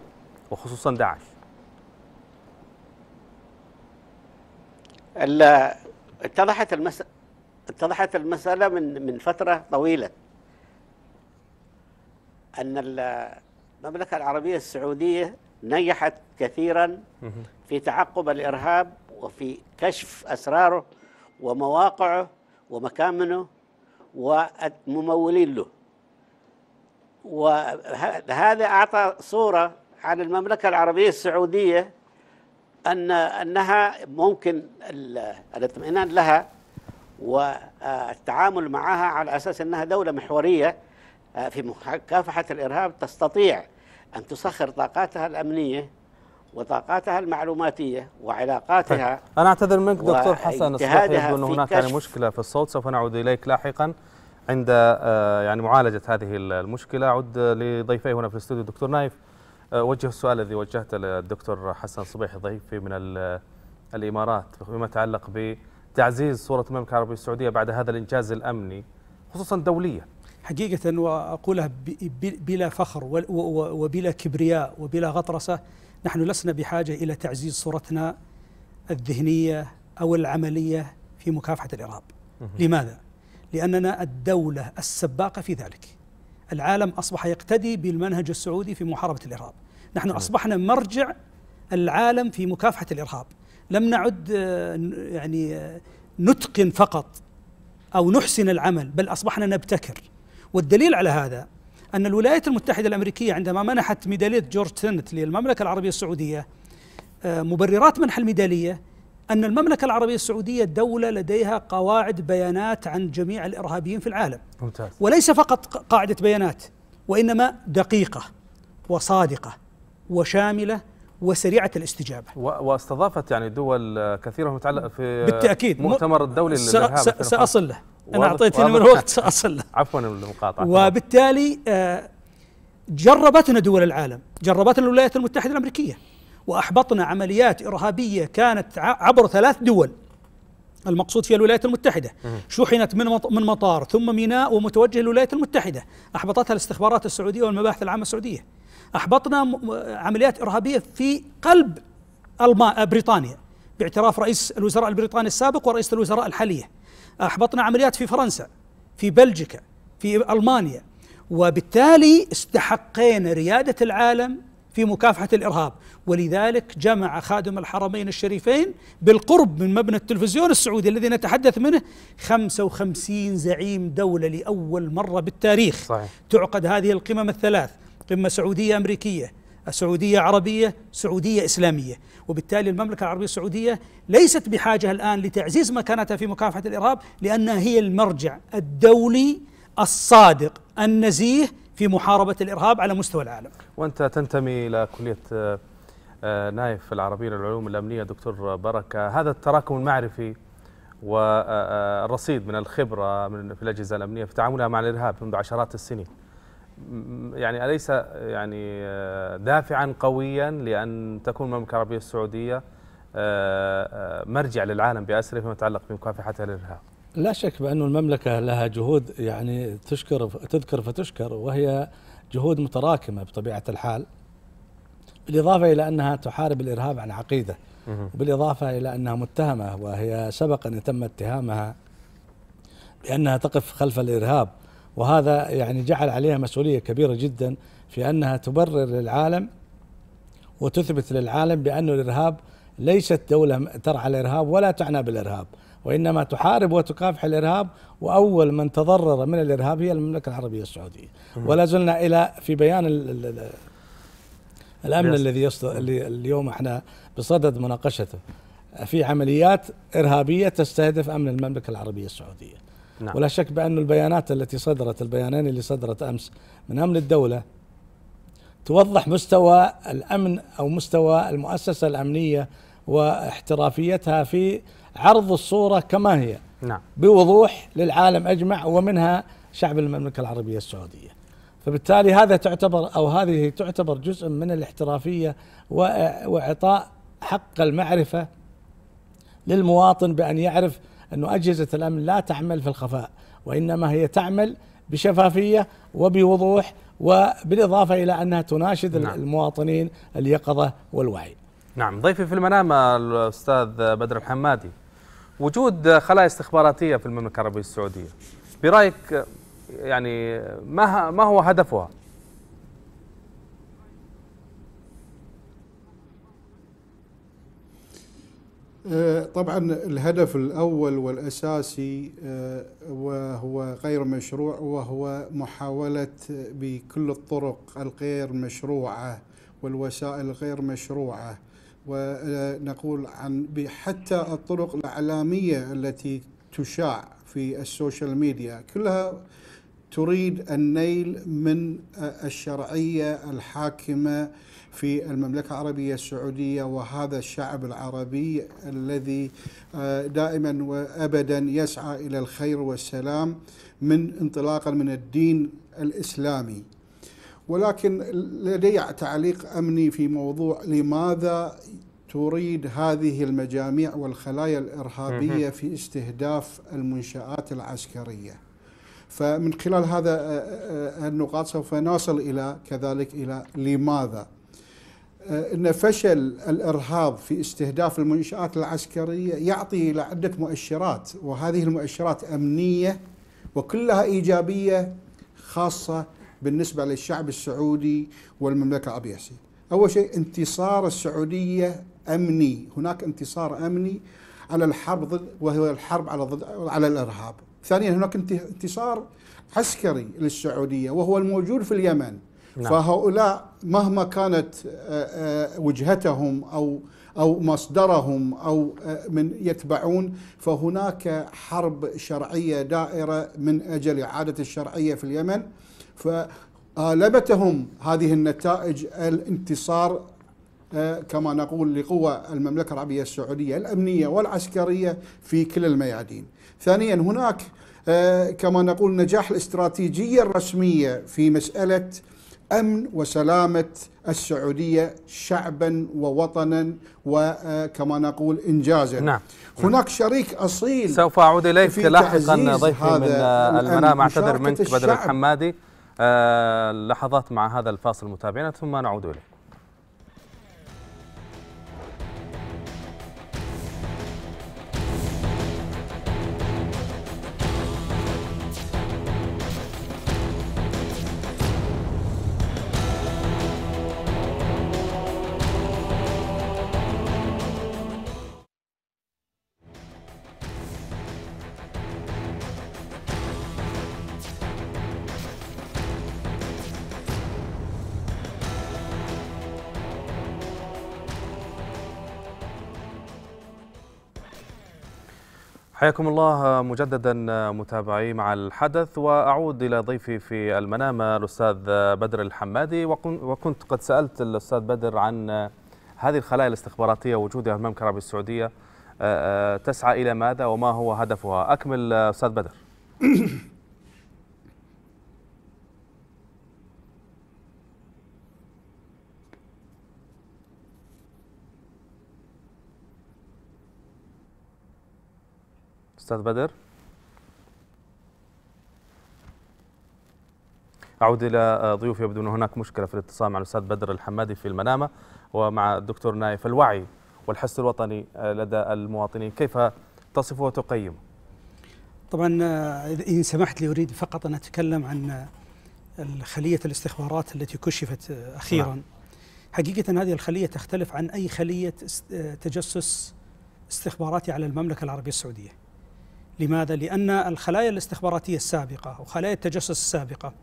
S1: وخصوصا داعش
S6: اتضحت المسألة اتضحت المسألة من من فترة طويلة أن المملكة العربية السعودية نجحت كثيرا في تعقب الإرهاب وفي كشف أسراره ومواقعه ومكامنه وممولين له وهذا أعطى صورة عن المملكة العربية السعودية أن أنها ممكن الاطمئنان لها والتعامل معها على أساس أنها دولة محورية في مكافحة الإرهاب تستطيع أن تسخر طاقاتها الأمنية وطاقاتها المعلوماتية وعلاقاتها طيب.
S4: أنا أعتذر منك دكتور حسن الصبح أن هناك
S1: يعني مشكلة في الصوت سوف نعود إليك لاحقا عند آه، يعني معالجة هذه المشكلة أعود لضيفي هنا في الاستوديو دكتور نايف آه، وجه السؤال الذي وجهته للدكتور حسن صبيح ضيفي من الإمارات فيما يتعلق بتعزيز صورة المملكة العربية السعودية بعد هذا الإنجاز الأمني خصوصا دوليا حقيقة وأقولها
S3: بلا فخر وبلا كبرياء وبلا غطرسة نحن لسنا بحاجة إلى تعزيز صورتنا الذهنية أو العملية في مكافحة الإرهاب لماذا؟ لأننا الدولة السباقة في ذلك العالم أصبح يقتدي بالمنهج السعودي في محاربة الإرهاب نحن أصبحنا مرجع العالم في مكافحة الإرهاب لم نعد آه، يعني آه، نتقن فقط أو نحسن العمل بل أصبحنا نبتكر والدليل على هذا أن الولايات المتحدة الأمريكية عندما منحت ميدالية جورج سنت للمملكة العربية السعودية آه، مبررات منح الميدالية أن المملكة العربية السعودية دولة لديها قواعد بيانات عن جميع الإرهابيين في العالم ممتاز. وليس فقط قاعدة بيانات وإنما دقيقة وصادقة وشاملة وسريعة الاستجابة
S1: واستضافت يعني دول كثيرة متعلقة في بالتأكيد مؤتمر الدولي سأصل له انا اعطيتني من وقت اصل عفوا المقاطعه
S3: وبالتالي آه، جربتنا دول العالم جربتنا الولايات المتحده الامريكيه واحبطنا عمليات ارهابيه كانت عبر ثلاث دول المقصود فيها الولايات المتحدة شحنت من من مطار ثم ميناء ومتوجه للولايات المتحدة أحبطتها الاستخبارات السعودية والمباحث العامة السعودية أحبطنا عمليات إرهابية في قلب بريطانيا باعتراف رئيس الوزراء البريطاني السابق ورئيسة الوزراء الحالية احبطنا عمليات في فرنسا في بلجيكا في المانيا وبالتالي استحقينا رياده العالم في مكافحه الارهاب ولذلك جمع خادم الحرمين الشريفين بالقرب من مبنى التلفزيون السعودي الذي نتحدث منه 55 زعيم دوله لاول مره بالتاريخ صحيح. تعقد هذه القمم الثلاث قمه سعوديه امريكيه السعودية عربية سعودية إسلامية وبالتالي المملكة العربية السعودية ليست بحاجة الآن لتعزيز مكانتها في مكافحة الإرهاب لأنها هي المرجع الدولي الصادق النزيه في محاربة الإرهاب على مستوى العالم
S1: وأنت تنتمي إلى كلية آه، نايف العربية للعلوم الأمنية دكتور بركة هذا التراكم المعرفي والرصيد آه، آه، من الخبرة في الأجهزة الأمنية في تعاملها مع الإرهاب منذ عشرات السنين يعني أليس يعني آه، دافعا قويا لأن تكون المملكة العربية السعودية آه، آه، مرجع للعالم بأسره فيما يتعلق بمكافحة الإرهاب
S4: لا شك بأن المملكة لها جهود يعني تشكر تذكر فتشكر وهي جهود متراكمة بطبيعة الحال بالإضافة إلى أنها تحارب الإرهاب عن عقيدة بالإضافة إلى أنها متهمة وهي سبق أن تم اتهامها بأنها تقف خلف الإرهاب وهذا يعني جعل عليها مسؤولية كبيرة جدا في أنها تبرر للعالم وتثبت للعالم بأن الإرهاب ليست دولة ترعى الإرهاب ولا تعنى بالإرهاب وإنما تحارب وتكافح الإرهاب وأول من تضرر من الإرهاب هي المملكة العربية السعودية ولا زلنا إلى في بيان الأمن الذي يصدر اليوم احنا بصدد مناقشته في عمليات إرهابية تستهدف أمن المملكة العربية السعودية نعم. ولا شك بأن البيانات التي صدرت البيانين اللي صدرت أمس من أمن الدولة توضح مستوى الأمن أو مستوى المؤسسة الأمنية واحترافيتها في عرض الصورة كما هي نعم. بوضوح للعالم أجمع ومنها شعب المملكة العربية السعودية فبالتالي هذا تعتبر أو هذه تعتبر جزء من الاحترافية وإعطاء حق المعرفة للمواطن بأن يعرف أن أجهزة الأمن لا تعمل في الخفاء وإنما هي تعمل بشفافية وبوضوح وبالإضافة إلى أنها تناشد نعم. المواطنين اليقظة والوعي
S1: نعم ضيفي في المنامة الأستاذ بدر الحمادي وجود خلايا استخباراتية في المملكة العربية السعودية برأيك يعني ما ما هو هدفها؟
S5: آه، طبعا الهدف الأول والأساسي آه، وهو غير مشروع وهو محاولة بكل الطرق الغير مشروعة والوسائل غير مشروعة ونقول عن حتى الطرق الإعلامية التي تشاع في السوشيال ميديا كلها تريد النيل من الشرعية الحاكمة في المملكة العربية السعودية وهذا الشعب العربي الذي آه، دائما وأبدا يسعى إلى الخير والسلام من انطلاقا من الدين الإسلامي ولكن لدي تعليق أمني في موضوع لماذا تريد هذه المجاميع والخلايا الإرهابية في استهداف المنشآت العسكرية فمن خلال هذا آه، آه، النقاط سوف نصل إلى كذلك إلى لماذا آه، ان فشل الارهاب في استهداف المنشات العسكريه يعطي الى عده مؤشرات وهذه المؤشرات امنيه وكلها ايجابيه خاصه بالنسبه للشعب السعودي والمملكه العربيه السعوديه. اول شيء انتصار السعوديه امني، هناك انتصار امني على الحرب ضد وهو الحرب على ضد على الارهاب. ثانيا هناك انتصار عسكري للسعوديه وهو الموجود في اليمن. نعم. فهؤلاء مهما كانت آه، آه، وجهتهم أو أو مصدرهم أو آه، من يتبعون فهناك حرب شرعية دائرة من أجل إعادة الشرعية في اليمن فآلبتهم هذه النتائج الانتصار كما نقول لقوى المملكة العربية السعودية الأمنية والعسكرية في كل الميادين ثانيا هناك كما نقول نجاح الاستراتيجية الرسمية في مسألة امن وسلامه السعوديه شعبا ووطنا وكما آه، نقول انجازا نعم. هناك شريك اصيل سوف اعود اليك لاحقا ضيفي من آه، المنام اعتذر منك بدر
S1: الحمادي آه لحظات مع هذا الفاصل متابعينا ثم نعود اليك حياكم الله مجددا متابعي مع الحدث واعود الى ضيفي في المنامه الاستاذ بدر الحمادي وكنت قد سالت الاستاذ بدر عن هذه الخلايا الاستخباراتيه وجودها في المملكه العربيه السعوديه تسعى الى ماذا وما هو هدفها؟ اكمل استاذ بدر. أستاذ بدر أعود إلى آه، ضيوفي يبدو أن هناك مشكلة في الاتصال مع الأستاذ بدر الحمادي في المنامة ومع الدكتور نايف الوعي والحس الوطني آه، لدى المواطنين كيف تصفه وتقيمه
S3: طبعا آه، إن سمحت لي أريد فقط أن أتكلم عن خلية الاستخبارات التي كشفت أخيرا نعم. حقيقة هذه الخلية تختلف عن أي خلية تجسس استخباراتي على المملكة العربية السعودية لماذا؟ لأن الخلايا الاستخباراتية السابقة وخلايا التجسس السابقة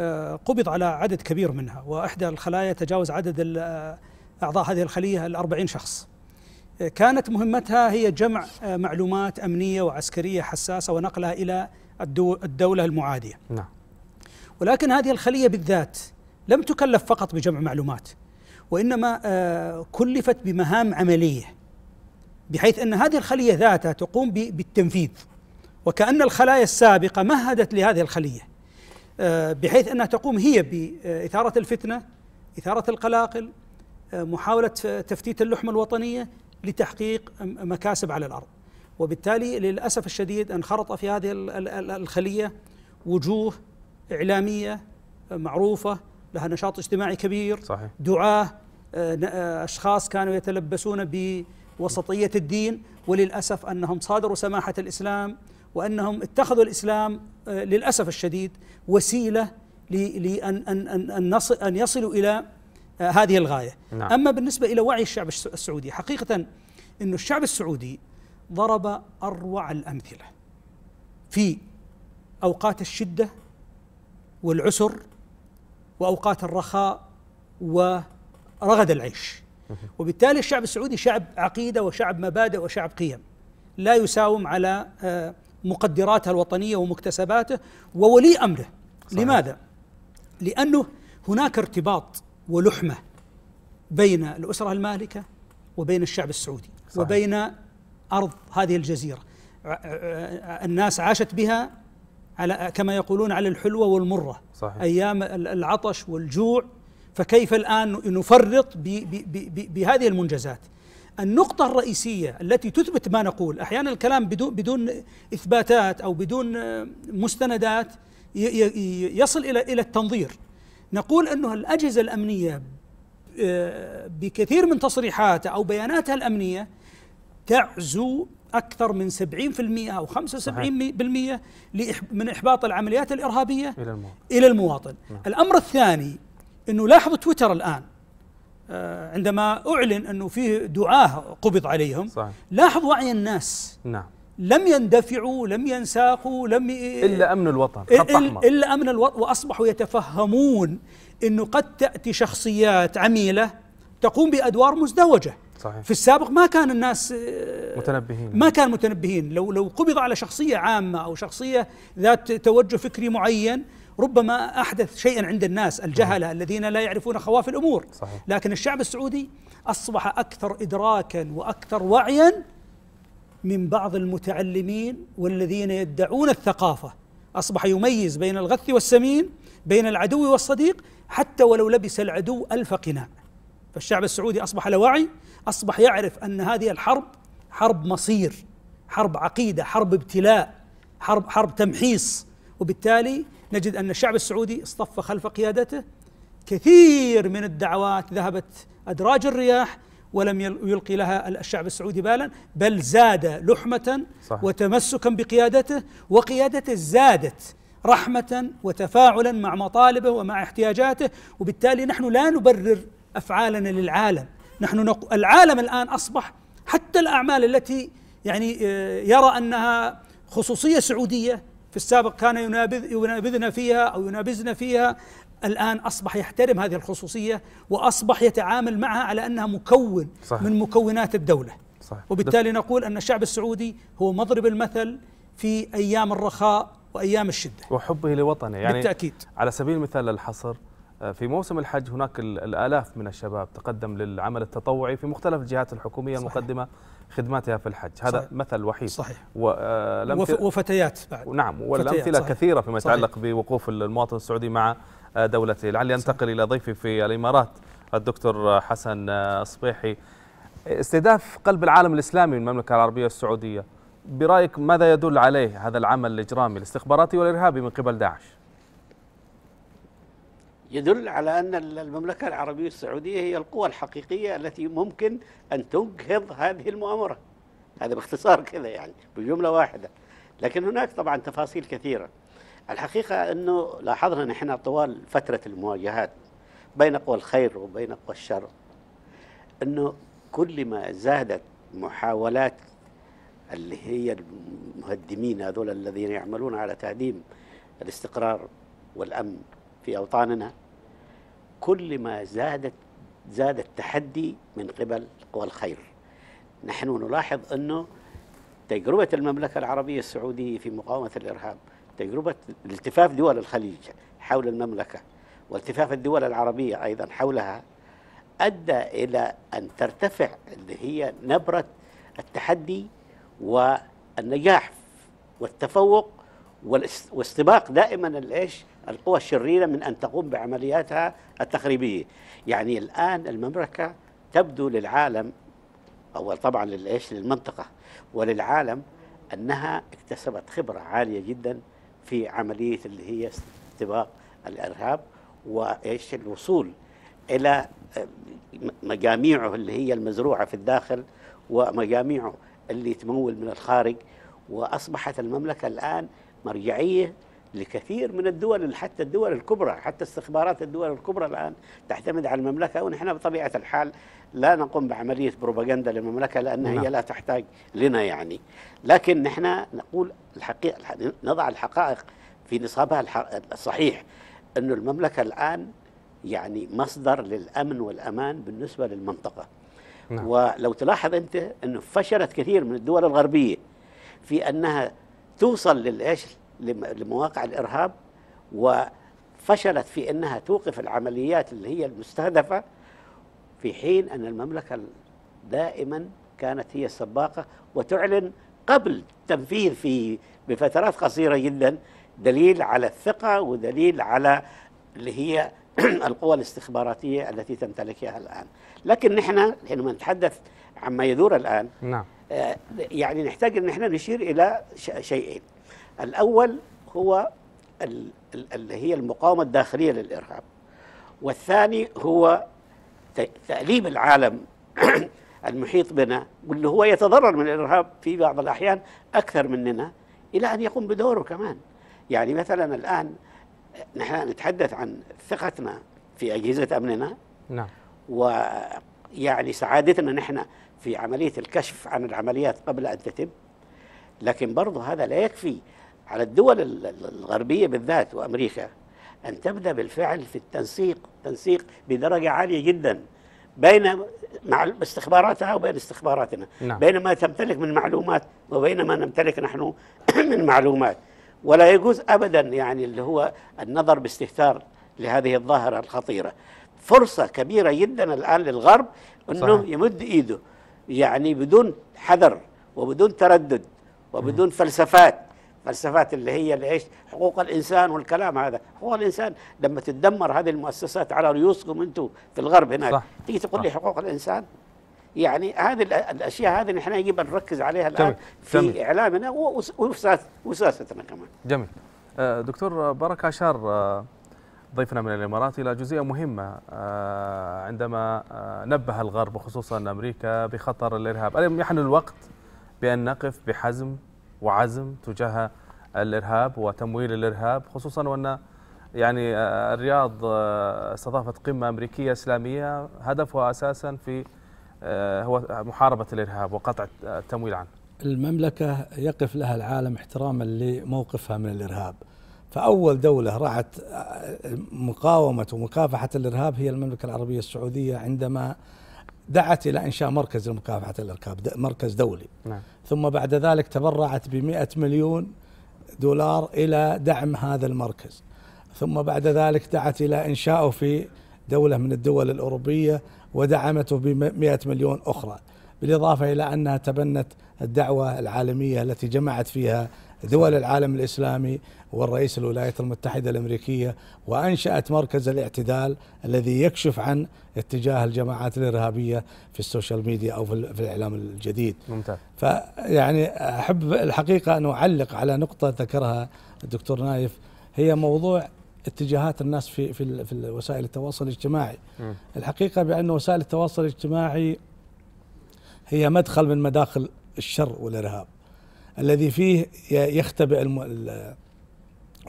S3: آه، قبض على عدد كبير منها وإحدى الخلايا تجاوز عدد آه، أعضاء هذه الخلية الأربعين شخص آه، كانت مهمتها هي جمع معلومات أمنية وعسكرية حساسة ونقلها إلى الدولة المعادية نعم. ولكن هذه الخلية بالذات لم تكلف فقط بجمع معلومات وإنما كلفت بمهام عملية بحيث ان هذه الخليه ذاتها تقوم بالتنفيذ وكأن الخلايا السابقة مهدت لهذه الخلية آه، بحيث أنها تقوم هي بإثارة الفتنة إثارة القلاقل آه، محاولة تفتيت اللحمة الوطنية لتحقيق مكاسب على الأرض وبالتالي للأسف الشديد انخرط في هذه الخلية وجوه إعلامية آه، معروفة لها نشاط اجتماعي كبير صحيح. دعاة أشخاص كانوا يتلبسون ب وسطية الدين وللأسف أنهم صادروا سماحة الإسلام وأنهم اتخذوا الإسلام آه، للأسف الشديد وسيلة لأن أن أن أن, نصل أن يصلوا إلى آه، هذه الغاية نعم. أما بالنسبة إلى وعي الشعب السعودي حقيقة أن الشعب السعودي ضرب أروع الأمثلة في أوقات الشدة والعسر وأوقات الرخاء ورغد العيش وبالتالي الشعب السعودي شعب عقيدة وشعب مبادئ وشعب قيم لا يساوم على آه، مقدراته الوطنية ومكتسباته وولي أمره صحيح. لماذا؟ لأنه هناك ارتباط ولحمة بين الأسرة المالكة وبين الشعب السعودي صحيح. وبين أرض هذه الجزيرة الناس عاشت بها على كما يقولون على الحلوة والمرة صحيح. أيام العطش والجوع فكيف الآن نفرط بهذه المنجزات النقطة الرئيسية التي تثبت ما نقول أحيانا الكلام بدون, بدون إثباتات أو بدون مستندات يصل إلى إلى التنظير نقول أنه الأجهزة الأمنية آه، بكثير من تصريحاتها أو بياناتها الأمنية تعزو أكثر من 70% أو 75% صحيح. من إحباط العمليات الإرهابية إلى المواطن, إلى المواطن. نعم. الأمر الثاني انه لاحظوا تويتر الان آه، عندما اعلن انه فيه دعاه قبض عليهم صحيح. لاحظ وعي الناس نعم لم يندفعوا لم ينساقوا لم الا امن الوطن خط احمر الا امن الوطن واصبحوا يتفهمون انه قد تاتي شخصيات عميله تقوم بادوار مزدوجه صحيح. في السابق ما كان الناس آه، متنبهين ما كان متنبهين لو لو قبض على شخصيه عامه او شخصيه ذات توجه فكري معين ربما أحدث شيئا عند الناس نعم. الجهلة الذين لا يعرفون خواف الأمور صحيح. لكن الشعب السعودي أصبح أكثر إدراكا وأكثر وعيا من بعض المتعلمين والذين يدعون الثقافة أصبح يميز بين الغث والسمين بين العدو والصديق حتى ولو لبس العدو ألف قناع فالشعب السعودي أصبح لوعي وعي أصبح يعرف أن هذه الحرب حرب مصير حرب عقيدة حرب ابتلاء حرب حرب تمحيص وبالتالي نجد أن الشعب السعودي اصطف خلف قيادته كثير من الدعوات ذهبت أدراج الرياح ولم يلقي لها الشعب السعودي بالا بل زاد لحمة صح. وتمسكا بقيادته وقيادته زادت رحمة وتفاعلا مع مطالبه ومع احتياجاته وبالتالي نحن لا نبرر أفعالنا للعالم نحن نق... العالم الآن أصبح حتى الأعمال التي يعني آه، يرى أنها خصوصية سعودية في السابق كان ينابذ ينابذنا فيها أو ينابذنا فيها الآن أصبح يحترم هذه الخصوصية وأصبح يتعامل معها على أنها مكون صحيح. من مكونات الدولة صحيح. وبالتالي نقول أن الشعب السعودي هو مضرب المثل في أيام الرخاء وأيام الشدة
S1: وحبه لوطنه يعني بالتأكيد على سبيل المثال الحصر آه، في موسم الحج هناك الآلاف من الشباب تقدم للعمل التطوعي في مختلف الجهات الحكومية صحيح. المقدمة خدماتها في الحج هذا صحيح. مثل وحيد صحيح آه، وف... وفتيات بعد نعم والأمثلة صحيح. كثيرة فيما يتعلق بوقوف المواطن السعودي مع آه، دولته لعلي أنتقل إلى ضيفي في الإمارات الدكتور حسن آه، صبيحي استهداف قلب العالم الإسلامي من المملكة العربية السعودية برأيك ماذا يدل عليه هذا العمل الإجرامي الاستخباراتي والإرهابي من قبل داعش؟
S6: يدل على أن المملكة العربية السعودية هي القوى الحقيقية التي ممكن أن تجهض هذه المؤامرة هذا باختصار كذا يعني بجملة واحدة لكن هناك طبعا تفاصيل كثيرة الحقيقة أنه لاحظنا نحن طوال فترة المواجهات بين قوى الخير وبين قوى الشر أنه كل ما زادت محاولات اللي هي المهدمين هذول الذين يعملون على تهديم الاستقرار والأمن في أوطاننا كل ما زادت زاد التحدي من قبل قوى الخير نحن نلاحظ أنه تجربة المملكة العربية السعودية في مقاومة الإرهاب تجربة التفاف دول الخليج حول المملكة والتفاف الدول العربية أيضا حولها أدى إلى أن ترتفع اللي هي نبرة التحدي والنجاح والتفوق واستباق دائما الايش القوى الشريرة من أن تقوم بعملياتها التخريبية يعني الآن المملكة تبدو للعالم أول طبعا للإيش للمنطقة وللعالم أنها اكتسبت خبرة عالية جدا في عملية اللي هي استباق الإرهاب وإيش الوصول إلى مجاميعه اللي هي المزروعة في الداخل ومجاميعه اللي تمول من الخارج وأصبحت المملكة الآن مرجعية لكثير من الدول حتى الدول الكبرى حتى استخبارات الدول الكبرى الآن تعتمد على المملكة ونحن بطبيعة الحال لا نقوم بعملية بروباغندا للمملكة لأنها هي نعم. لا تحتاج لنا يعني لكن نحن نقول الحقيقة نضع الحقائق في نصابها الصحيح انه المملكة الآن يعني مصدر للأمن والأمان بالنسبة للمنطقة نعم. ولو تلاحظ أنت أنه فشلت كثير من الدول الغربية في أنها توصل للإيش لمواقع الارهاب وفشلت في انها توقف العمليات اللي هي المستهدفه في حين ان المملكه دائما كانت هي السباقه وتعلن قبل تنفيذ في بفترات قصيره جدا دليل على الثقه ودليل على اللي هي القوى الاستخباراتيه التي تمتلكها الان، لكن نحن حينما نتحدث عما يدور الان نعم آه، يعني نحتاج ان احنا نشير الى شيئين الأول هو اللي هي المقاومة الداخلية للإرهاب والثاني هو تأليب العالم المحيط بنا واللي هو يتضرر من الإرهاب في بعض الأحيان أكثر مننا إلى أن يقوم بدوره كمان يعني مثلا الآن نحن نتحدث عن ثقتنا في أجهزة أمننا نعم ويعني سعادتنا نحن في عملية الكشف عن العمليات قبل أن تتم لكن برضه هذا لا يكفي على الدول الغربية بالذات وأمريكا أن تبدأ بالفعل في التنسيق تنسيق بدرجة عالية جدا بين مع استخباراتها وبين استخباراتنا نعم. بين ما تمتلك من معلومات وبين ما نمتلك نحن من معلومات ولا يجوز أبدا يعني اللي هو النظر باستهتار لهذه الظاهرة الخطيرة فرصة كبيرة جدا الآن للغرب أنه صحيح. يمد إيده يعني بدون حذر وبدون تردد وبدون م. فلسفات فلسفات اللي هي اللي ايش حقوق الانسان والكلام هذا هو الانسان لما تتدمر هذه المؤسسات على رؤوسكم انتم في الغرب هناك صح. تيجي تقول لي حقوق الانسان يعني هذه الاشياء هذه نحن يجب ان نركز عليها الان جميل. في جميل. اعلامنا وساستنا كمان
S1: جميل آه، دكتور بركه اشار آه، ضيفنا من الامارات الى جزئيه مهمه آه، عندما نبه الغرب وخصوصا امريكا بخطر الارهاب الم يحن الوقت بان نقف بحزم وعزم تجاه الارهاب وتمويل الارهاب خصوصا وان يعني آه، الرياض آه، استضافت قمه امريكيه اسلاميه هدفها اساسا في آه، هو محاربه الارهاب وقطع
S4: التمويل عنه. المملكه يقف لها العالم احتراما لموقفها من الارهاب. فاول دوله رعت مقاومه ومكافحه الارهاب هي المملكه العربيه السعوديه عندما دعت إلى إنشاء مركز لمكافحة الإرهاب مركز دولي نعم. ثم بعد ذلك تبرعت بمئة مليون دولار إلى دعم هذا المركز ثم بعد ذلك دعت إلى إنشائه في دولة من الدول الأوروبية ودعمته بمئة مليون أخرى بالإضافة إلى أنها تبنت الدعوة العالمية التي جمعت فيها دول العالم الإسلامي والرئيس الولايات المتحدة الأمريكية وأنشأت مركز الاعتدال الذي يكشف عن اتجاه الجماعات الإرهابية في السوشيال ميديا أو في الإعلام الجديد ممتاز فيعني أحب الحقيقة أن أعلق على نقطة ذكرها الدكتور نايف هي موضوع اتجاهات الناس في في, في وسائل التواصل الاجتماعي م. الحقيقة بأن وسائل التواصل الاجتماعي هي مدخل من مداخل الشر والإرهاب الذي فيه يختبئ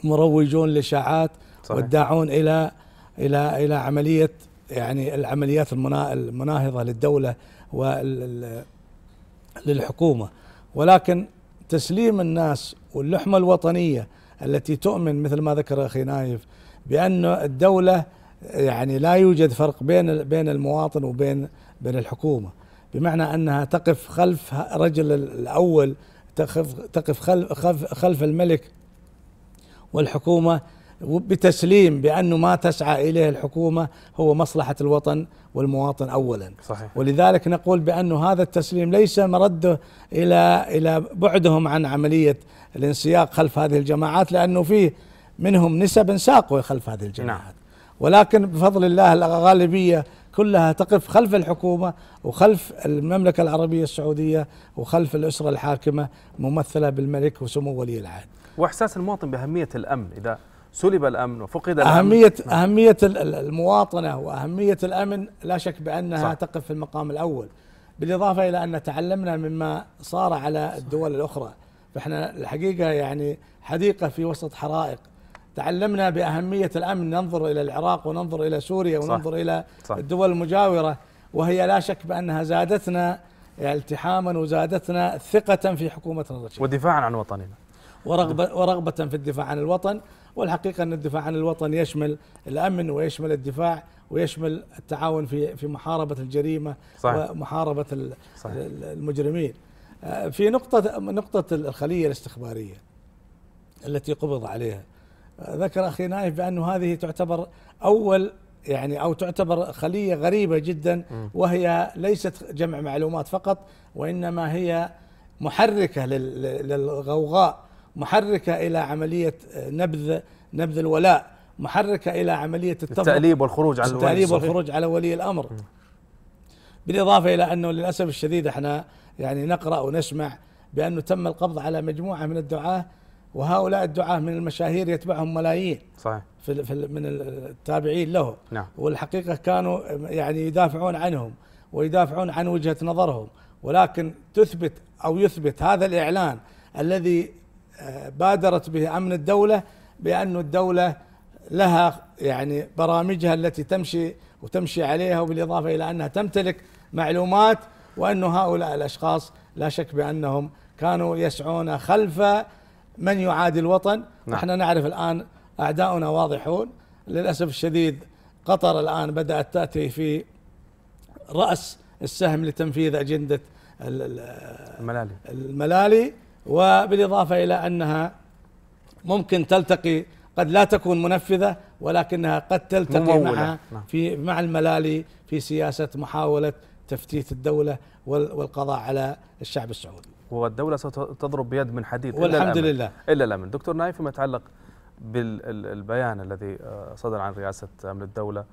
S4: مروجون لاشاعات وداعون الى الى الى عمليه يعني العمليات المناهضه للدوله وللحكومه ولكن تسليم الناس واللحمه الوطنيه التي تؤمن مثل ما ذكر اخي نايف بان الدوله يعني لا يوجد فرق بين بين المواطن وبين بين الحكومه بمعنى انها تقف خلف رجل الاول تقف تقف خلف خلف الملك والحكومة بتسليم بأنه ما تسعى إليه الحكومة هو مصلحة الوطن والمواطن أولا صحيح. ولذلك نقول بأنه هذا التسليم ليس مرده إلى, إلى بعدهم عن عملية الانسياق خلف هذه الجماعات لأنه فيه منهم نسب ساقوا خلف هذه الجماعات نعم. ولكن بفضل الله الغالبية كلها تقف خلف الحكومة وخلف المملكة العربية السعودية وخلف الأسرة الحاكمة ممثلة بالملك وسمو ولي العهد
S1: واحساس المواطن باهميه الامن اذا سلب الامن وفقد الامن اهميه
S4: نعم. اهميه المواطنه واهميه الامن لا شك بانها صح. تقف في المقام الاول بالاضافه الى ان تعلمنا مما صار على الدول الاخرى فاحنا الحقيقه يعني حديقه في وسط حرائق تعلمنا باهميه الامن ننظر الى العراق وننظر الى سوريا وننظر صح. الى صح. الدول المجاوره وهي لا شك بانها زادتنا التحاما وزادتنا ثقه في حكومتنا الرشيده
S1: ودفاعا عن وطننا
S4: ورغبة, ورغبة في الدفاع عن الوطن والحقيقة أن الدفاع عن الوطن يشمل الأمن ويشمل الدفاع ويشمل التعاون في في محاربة الجريمة صحيح. ومحاربة المجرمين آه، في نقطة نقطة الخلية الاستخبارية التي قبض عليها آه، ذكر أخي نايف بأنه هذه تعتبر أول يعني او تعتبر خليه غريبه جدا وهي ليست جمع معلومات فقط وانما هي محركه للغوغاء محركة إلى عملية آه، نبذ نبذ الولاء محركة إلى عملية التأليب والخروج على التأليب والخروج على ولي الأمر بالإضافة إلى أنه للأسف الشديد احنا يعني نقرأ ونسمع بأنه تم القبض على مجموعة من الدعاة وهؤلاء الدعاة من المشاهير يتبعهم ملايين صحيح في في من التابعين له نعم والحقيقة كانوا آه، يعني يدافعون عنهم ويدافعون عن وجهة نظرهم ولكن تثبت أو يثبت هذا الإعلان الذي بادرت به امن الدوله بأن الدوله لها يعني برامجها التي تمشي وتمشي عليها وبالاضافه الى انها تمتلك معلومات وأن هؤلاء الاشخاص لا شك بانهم كانوا يسعون خلف من يعادي الوطن نعم. احنا نعرف الان اعداؤنا واضحون للاسف الشديد قطر الان بدات تاتي في راس السهم لتنفيذ اجنده الملالي الملالي وبالإضافة إلى أنها ممكن تلتقي قد لا تكون منفذة ولكنها قد تلتقي ممولة. مع نعم. في مع الملالي في سياسة محاولة تفتيت الدولة والقضاء على الشعب السعودي
S1: والدولة ستضرب
S4: بيد من حديد والحمد إلا لله
S1: إلا الأمن دكتور نايف فيما يتعلق بالبيان الذي آه، صدر عن رئاسة أمن الدولة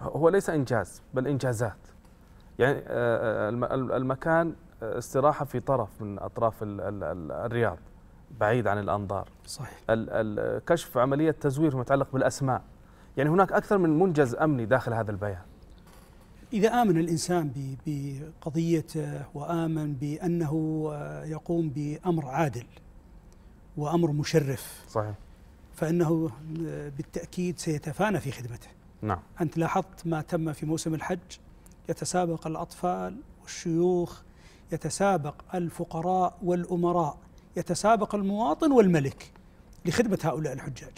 S1: هو ليس إنجاز بل إنجازات يعني آه، آه، المكان استراحه في طرف من اطراف الرياض بعيد عن الانظار صحيح كشف عمليه تزوير فيما يتعلق بالاسماء يعني هناك اكثر من منجز امني داخل هذا البيان
S3: إذا آمن الإنسان بقضيته آه، وآمن بأنه آه، يقوم بأمر عادل وأمر مشرف صحيح فإنه آه، بالتأكيد سيتفانى في خدمته نعم أنت لاحظت ما تم في موسم الحج يتسابق الأطفال والشيوخ يتسابق الفقراء والأمراء يتسابق المواطن والملك لخدمة هؤلاء الحجاج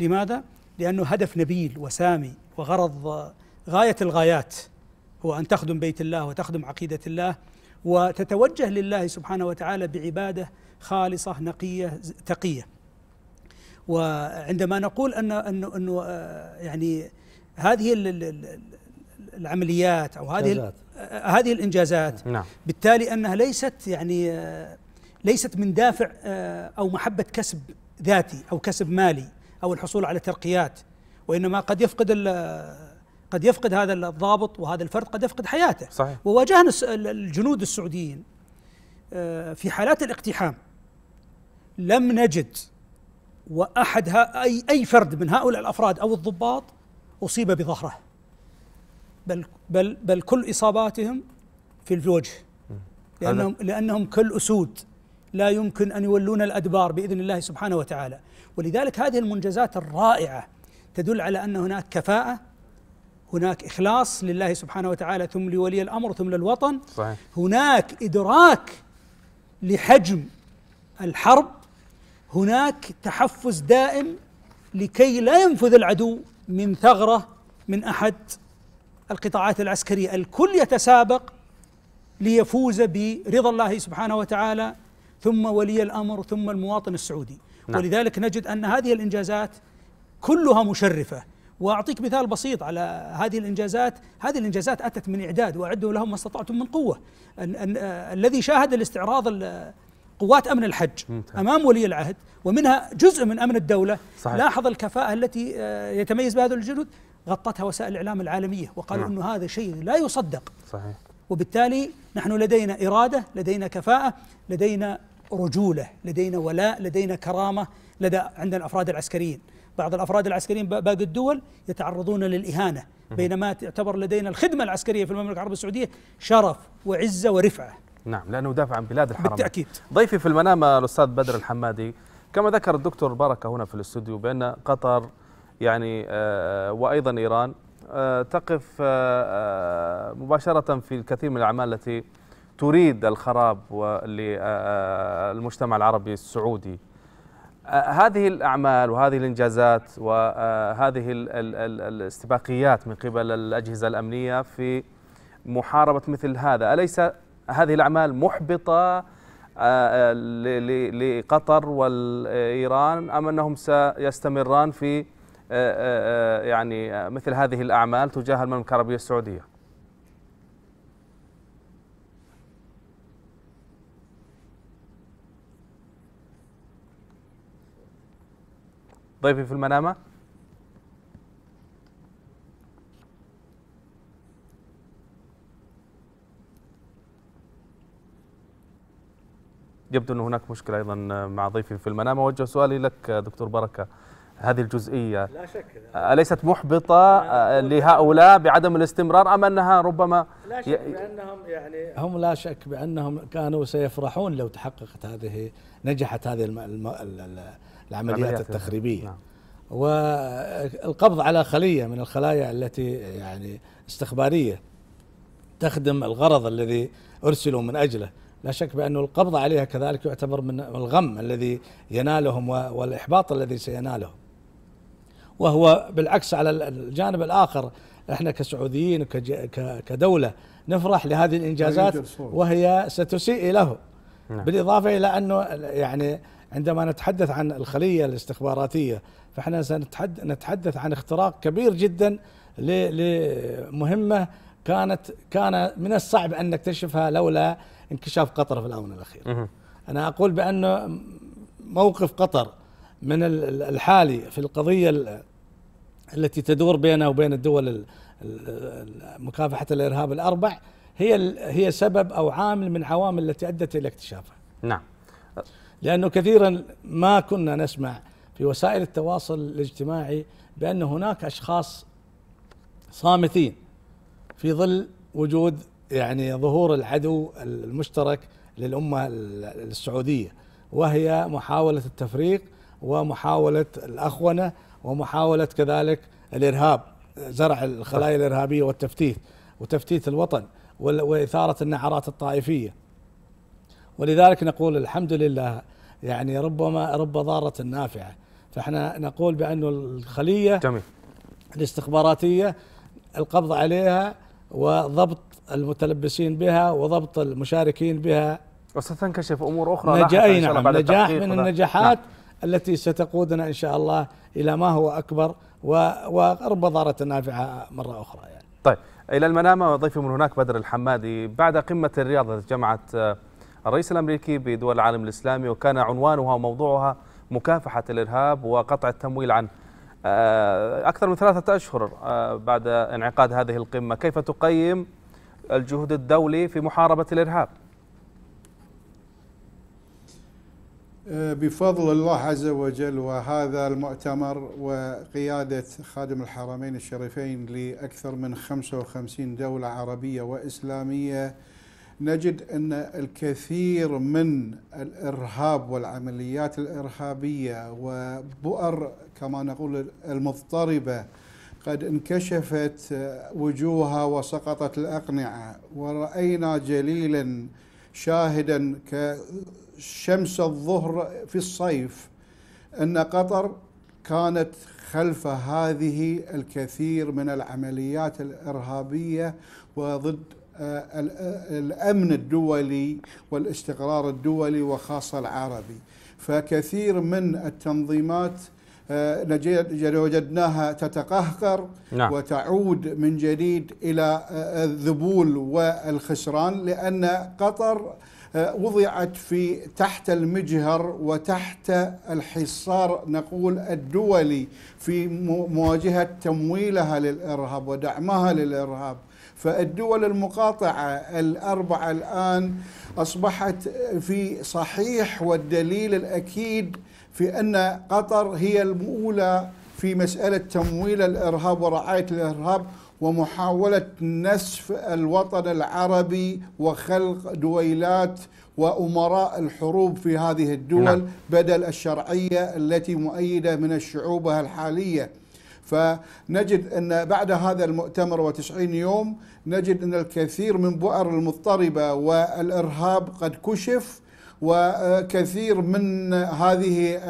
S3: لماذا؟ لأنه هدف نبيل وسامي وغرض غاية الغايات هو أن تخدم بيت الله وتخدم عقيدة الله وتتوجه لله سبحانه وتعالى بعبادة خالصة نقية تقية وعندما نقول أن أنه آه، يعني هذه العمليات او هذه آه، هذه الانجازات نعم. بالتالي انها ليست يعني آه، ليست من دافع آه، او محبه كسب ذاتي او كسب مالي او الحصول على ترقيات وانما قد يفقد قد يفقد هذا الضابط وهذا الفرد قد يفقد حياته صحيح. وواجهنا الجنود السعوديين في حالات الاقتحام لم نجد واحد اي اي فرد من هؤلاء الافراد او الضباط اصيب بظهره بل بل بل كل اصاباتهم في الوجه لانهم لانهم كالاسود لا يمكن ان يولون الادبار باذن الله سبحانه وتعالى ولذلك هذه المنجزات الرائعه تدل على ان هناك كفاءه هناك اخلاص لله سبحانه وتعالى ثم لولي الامر ثم للوطن صحيح. هناك ادراك لحجم الحرب هناك تحفز دائم لكي لا ينفذ العدو من ثغره من احد القطاعات العسكرية الكل يتسابق ليفوز برضا الله سبحانه وتعالى ثم ولي الأمر ثم المواطن السعودي نعم. ولذلك نجد أن هذه الإنجازات كلها مشرفة واعطيك مثال بسيط على هذه الانجازات، هذه الانجازات اتت من اعداد واعدوا لهم ما استطعتم من قوه. أن أن آه، الذي شاهد الاستعراض قوات امن الحج امام ولي العهد ومنها جزء من امن الدوله صحيح. لاحظ الكفاءه التي آه، يتميز بها هذا الجنود غطتها وسائل الإعلام العالمية وقالوا أن نعم. أنه هذا شيء لا يصدق صحيح وبالتالي نحن لدينا إرادة لدينا كفاءة لدينا رجولة لدينا ولاء لدينا كرامة لدى عند الأفراد العسكريين بعض الأفراد العسكريين باقي الدول يتعرضون للإهانة بينما تعتبر لدينا الخدمة العسكرية في المملكة العربية السعودية شرف وعزة ورفعة
S1: نعم لأنه دافع عن بلاد الحرم بالتأكيد ضيفي في المنامة الأستاذ بدر الحمادي كما ذكر الدكتور بركة هنا في الاستوديو بأن قطر يعني آه، آه، وايضا ايران آه، تقف مباشره في الكثير من الاعمال التي تريد الخراب للمجتمع العربي السعودي هذه الأعمال وهذه الإنجازات وهذه الاستباقيات من قبل الأجهزة الأمنية في محاربة مثل هذا أليس هذه الأعمال محبطة لقطر والإيران أم أنهم سيستمران في آه، آه، آه، يعني مثل هذه الأعمال تجاه المملكة العربية السعودية ضيفي في المنامة يبدو أن هناك مشكلة أيضا مع ضيفي في المنامة وجه سؤالي لك دكتور بركة هذه الجزئية لا شك أليست محبطة آه، لهؤلاء بعدم الاستمرار أم
S4: أنها ربما لا شك بأنهم يعني هم لا شك بأنهم كانوا سيفرحون لو تحققت هذه نجحت هذه الم... الم... العمليات التخريبية نعم. والقبض على خلية من الخلايا التي يعني استخبارية تخدم الغرض الذي أرسلوا من أجله لا شك بأن القبض عليها كذلك يعتبر من الغم الذي ينالهم والإحباط الذي سينالهم وهو بالعكس على الجانب الآخر احنا كسعوديين كدولة نفرح لهذه الإنجازات وهي ستسيء له نعم. بالإضافة إلى أنه يعني عندما نتحدث عن الخلية الاستخباراتية فاحنا سنتحدث عن اختراق كبير جدا لمهمة كانت كان من الصعب أن نكتشفها لولا انكشاف قطر في الآونة الأخيرة أنا أقول بأن موقف قطر من الحالي في القضية التي تدور بينها وبين الدول مكافحة الإرهاب الأربع هي هي سبب أو عامل من عوامل التي أدت إلى اكتشافها نعم لأنه كثيرا ما كنا نسمع في وسائل التواصل الاجتماعي بأن هناك أشخاص صامتين في ظل وجود يعني ظهور العدو المشترك للأمة السعودية وهي محاولة التفريق ومحاولة الأخونة ومحاولة كذلك الإرهاب زرع الخلايا الإرهابية والتفتيت وتفتيت الوطن وإثارة النعرات الطائفية ولذلك نقول الحمد لله يعني ربما رب ضارة نافعة فاحنا نقول بأنه الخلية جميل. الاستخباراتية القبض عليها وضبط المتلبسين بها وضبط المشاركين بها وستنكشف امور اخرى نجينا نعم. نجاح من النجاحات نعم. التي ستقودنا ان شاء الله الى ما هو اكبر واربى ضاره نافعه مره اخرى يعني.
S1: طيب الى المنامه وضيفي من هناك بدر الحمادي بعد قمه الرياض التي جمعت آه، الرئيس الامريكي بدول العالم الاسلامي وكان عنوانها وموضوعها مكافحه الارهاب وقطع التمويل عنه. آه، اكثر من ثلاثه اشهر آه، بعد انعقاد هذه القمه، كيف تقيم الجهد الدولي في محاربه الارهاب؟
S5: آه، بفضل الله عز وجل وهذا المؤتمر وقيادة خادم الحرمين الشريفين لأكثر من 55 دولة عربية وإسلامية نجد أن الكثير من الإرهاب والعمليات الإرهابية وبؤر كما نقول المضطربة قد انكشفت وجوهها وسقطت الأقنعة ورأينا جليلا شاهدا ك شمس الظهر في الصيف أن قطر كانت خلف هذه الكثير من العمليات الإرهابية وضد آه، آه، الأمن الدولي والاستقرار الدولي وخاصة العربي فكثير من التنظيمات آه، يعني وجدناها تتقهقر نعم. وتعود من جديد إلى الذبول والخسران لأن قطر آه، وضعت في تحت المجهر وتحت الحصار نقول الدولي في مواجهة تمويلها للإرهاب ودعمها للإرهاب فالدول المقاطعة الأربعة الآن أصبحت في صحيح والدليل الأكيد في أن قطر هي الأولى في مسألة تمويل الإرهاب ورعاية الإرهاب ومحاولة نسف الوطن العربي وخلق دويلات وأمراء الحروب في هذه الدول نعم. بدل الشرعية التي مؤيدة من الشعوب الحالية فنجد أن بعد هذا المؤتمر وتسعين يوم نجد أن الكثير من بؤر المضطربة والإرهاب قد كشف وكثير من هذه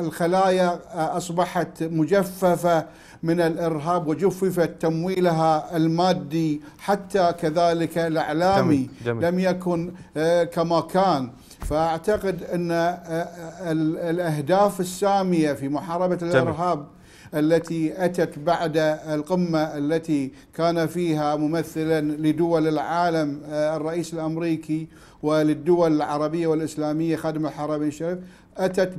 S5: الخلايا أصبحت مجففة من الارهاب وجففت تمويلها المادي حتى كذلك الاعلامي لم يكن آه، كما كان فاعتقد ان آه، آه، الاهداف الساميه في محاربه الارهاب جميل. التي أتت بعد القمة التي كان فيها ممثلا لدول العالم آه، الرئيس الأمريكي وللدول العربية والإسلامية خادم الحرمين الشريف أتت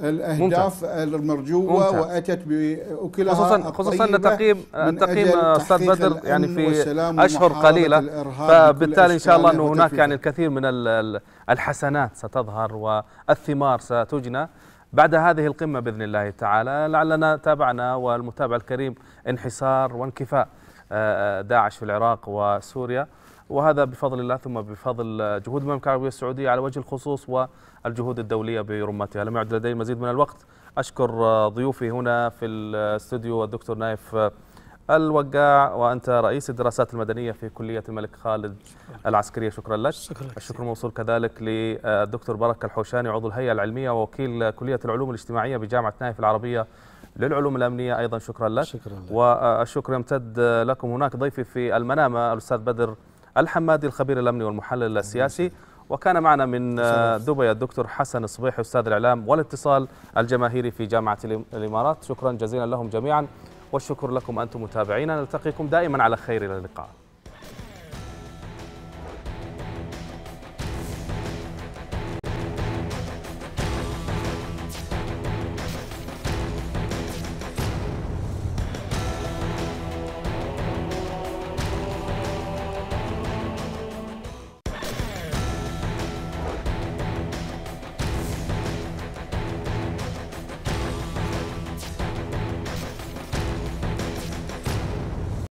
S5: الأهداف المرجوة ممتاز. وأتت بأكلها خصوصا خصوصا أن تقييم آه، تقييم آه، أستاذ بدر يعني في أشهر قليلة فبالتالي إن شاء الله أنه هناك يعني
S1: الكثير من الحسنات ستظهر والثمار ستجنى بعد هذه القمة بإذن الله تعالى لعلنا تابعنا والمتابع الكريم انحسار وانكفاء آه، آه، داعش في العراق وسوريا وهذا بفضل الله ثم بفضل جهود المملكة العربية السعودية على وجه الخصوص والجهود الدولية برمتها لم يعد لدي مزيد من الوقت أشكر آه، ضيوفي هنا في الاستوديو الدكتور نايف الوقاع وأنت رئيس الدراسات المدنية في كلية الملك خالد العسكرية شكرا لك شكرا الشكر موصول كذلك للدكتور بركة الحوشاني عضو الهيئة العلمية ووكيل كلية العلوم الاجتماعية بجامعة نايف العربية للعلوم الأمنية أيضا شكرا لك شكرا لك والشكر يمتد لكم هناك ضيفي في المنامة الأستاذ بدر الحمادي الخبير الأمني والمحلل السياسي وكان معنا من دبي الدكتور حسن الصبيح أستاذ الإعلام والاتصال الجماهيري في جامعة الإمارات شكرا جزيلا لهم جميعا والشكر لكم أنتم متابعينا نلتقيكم دائما على خير إلى اللقاء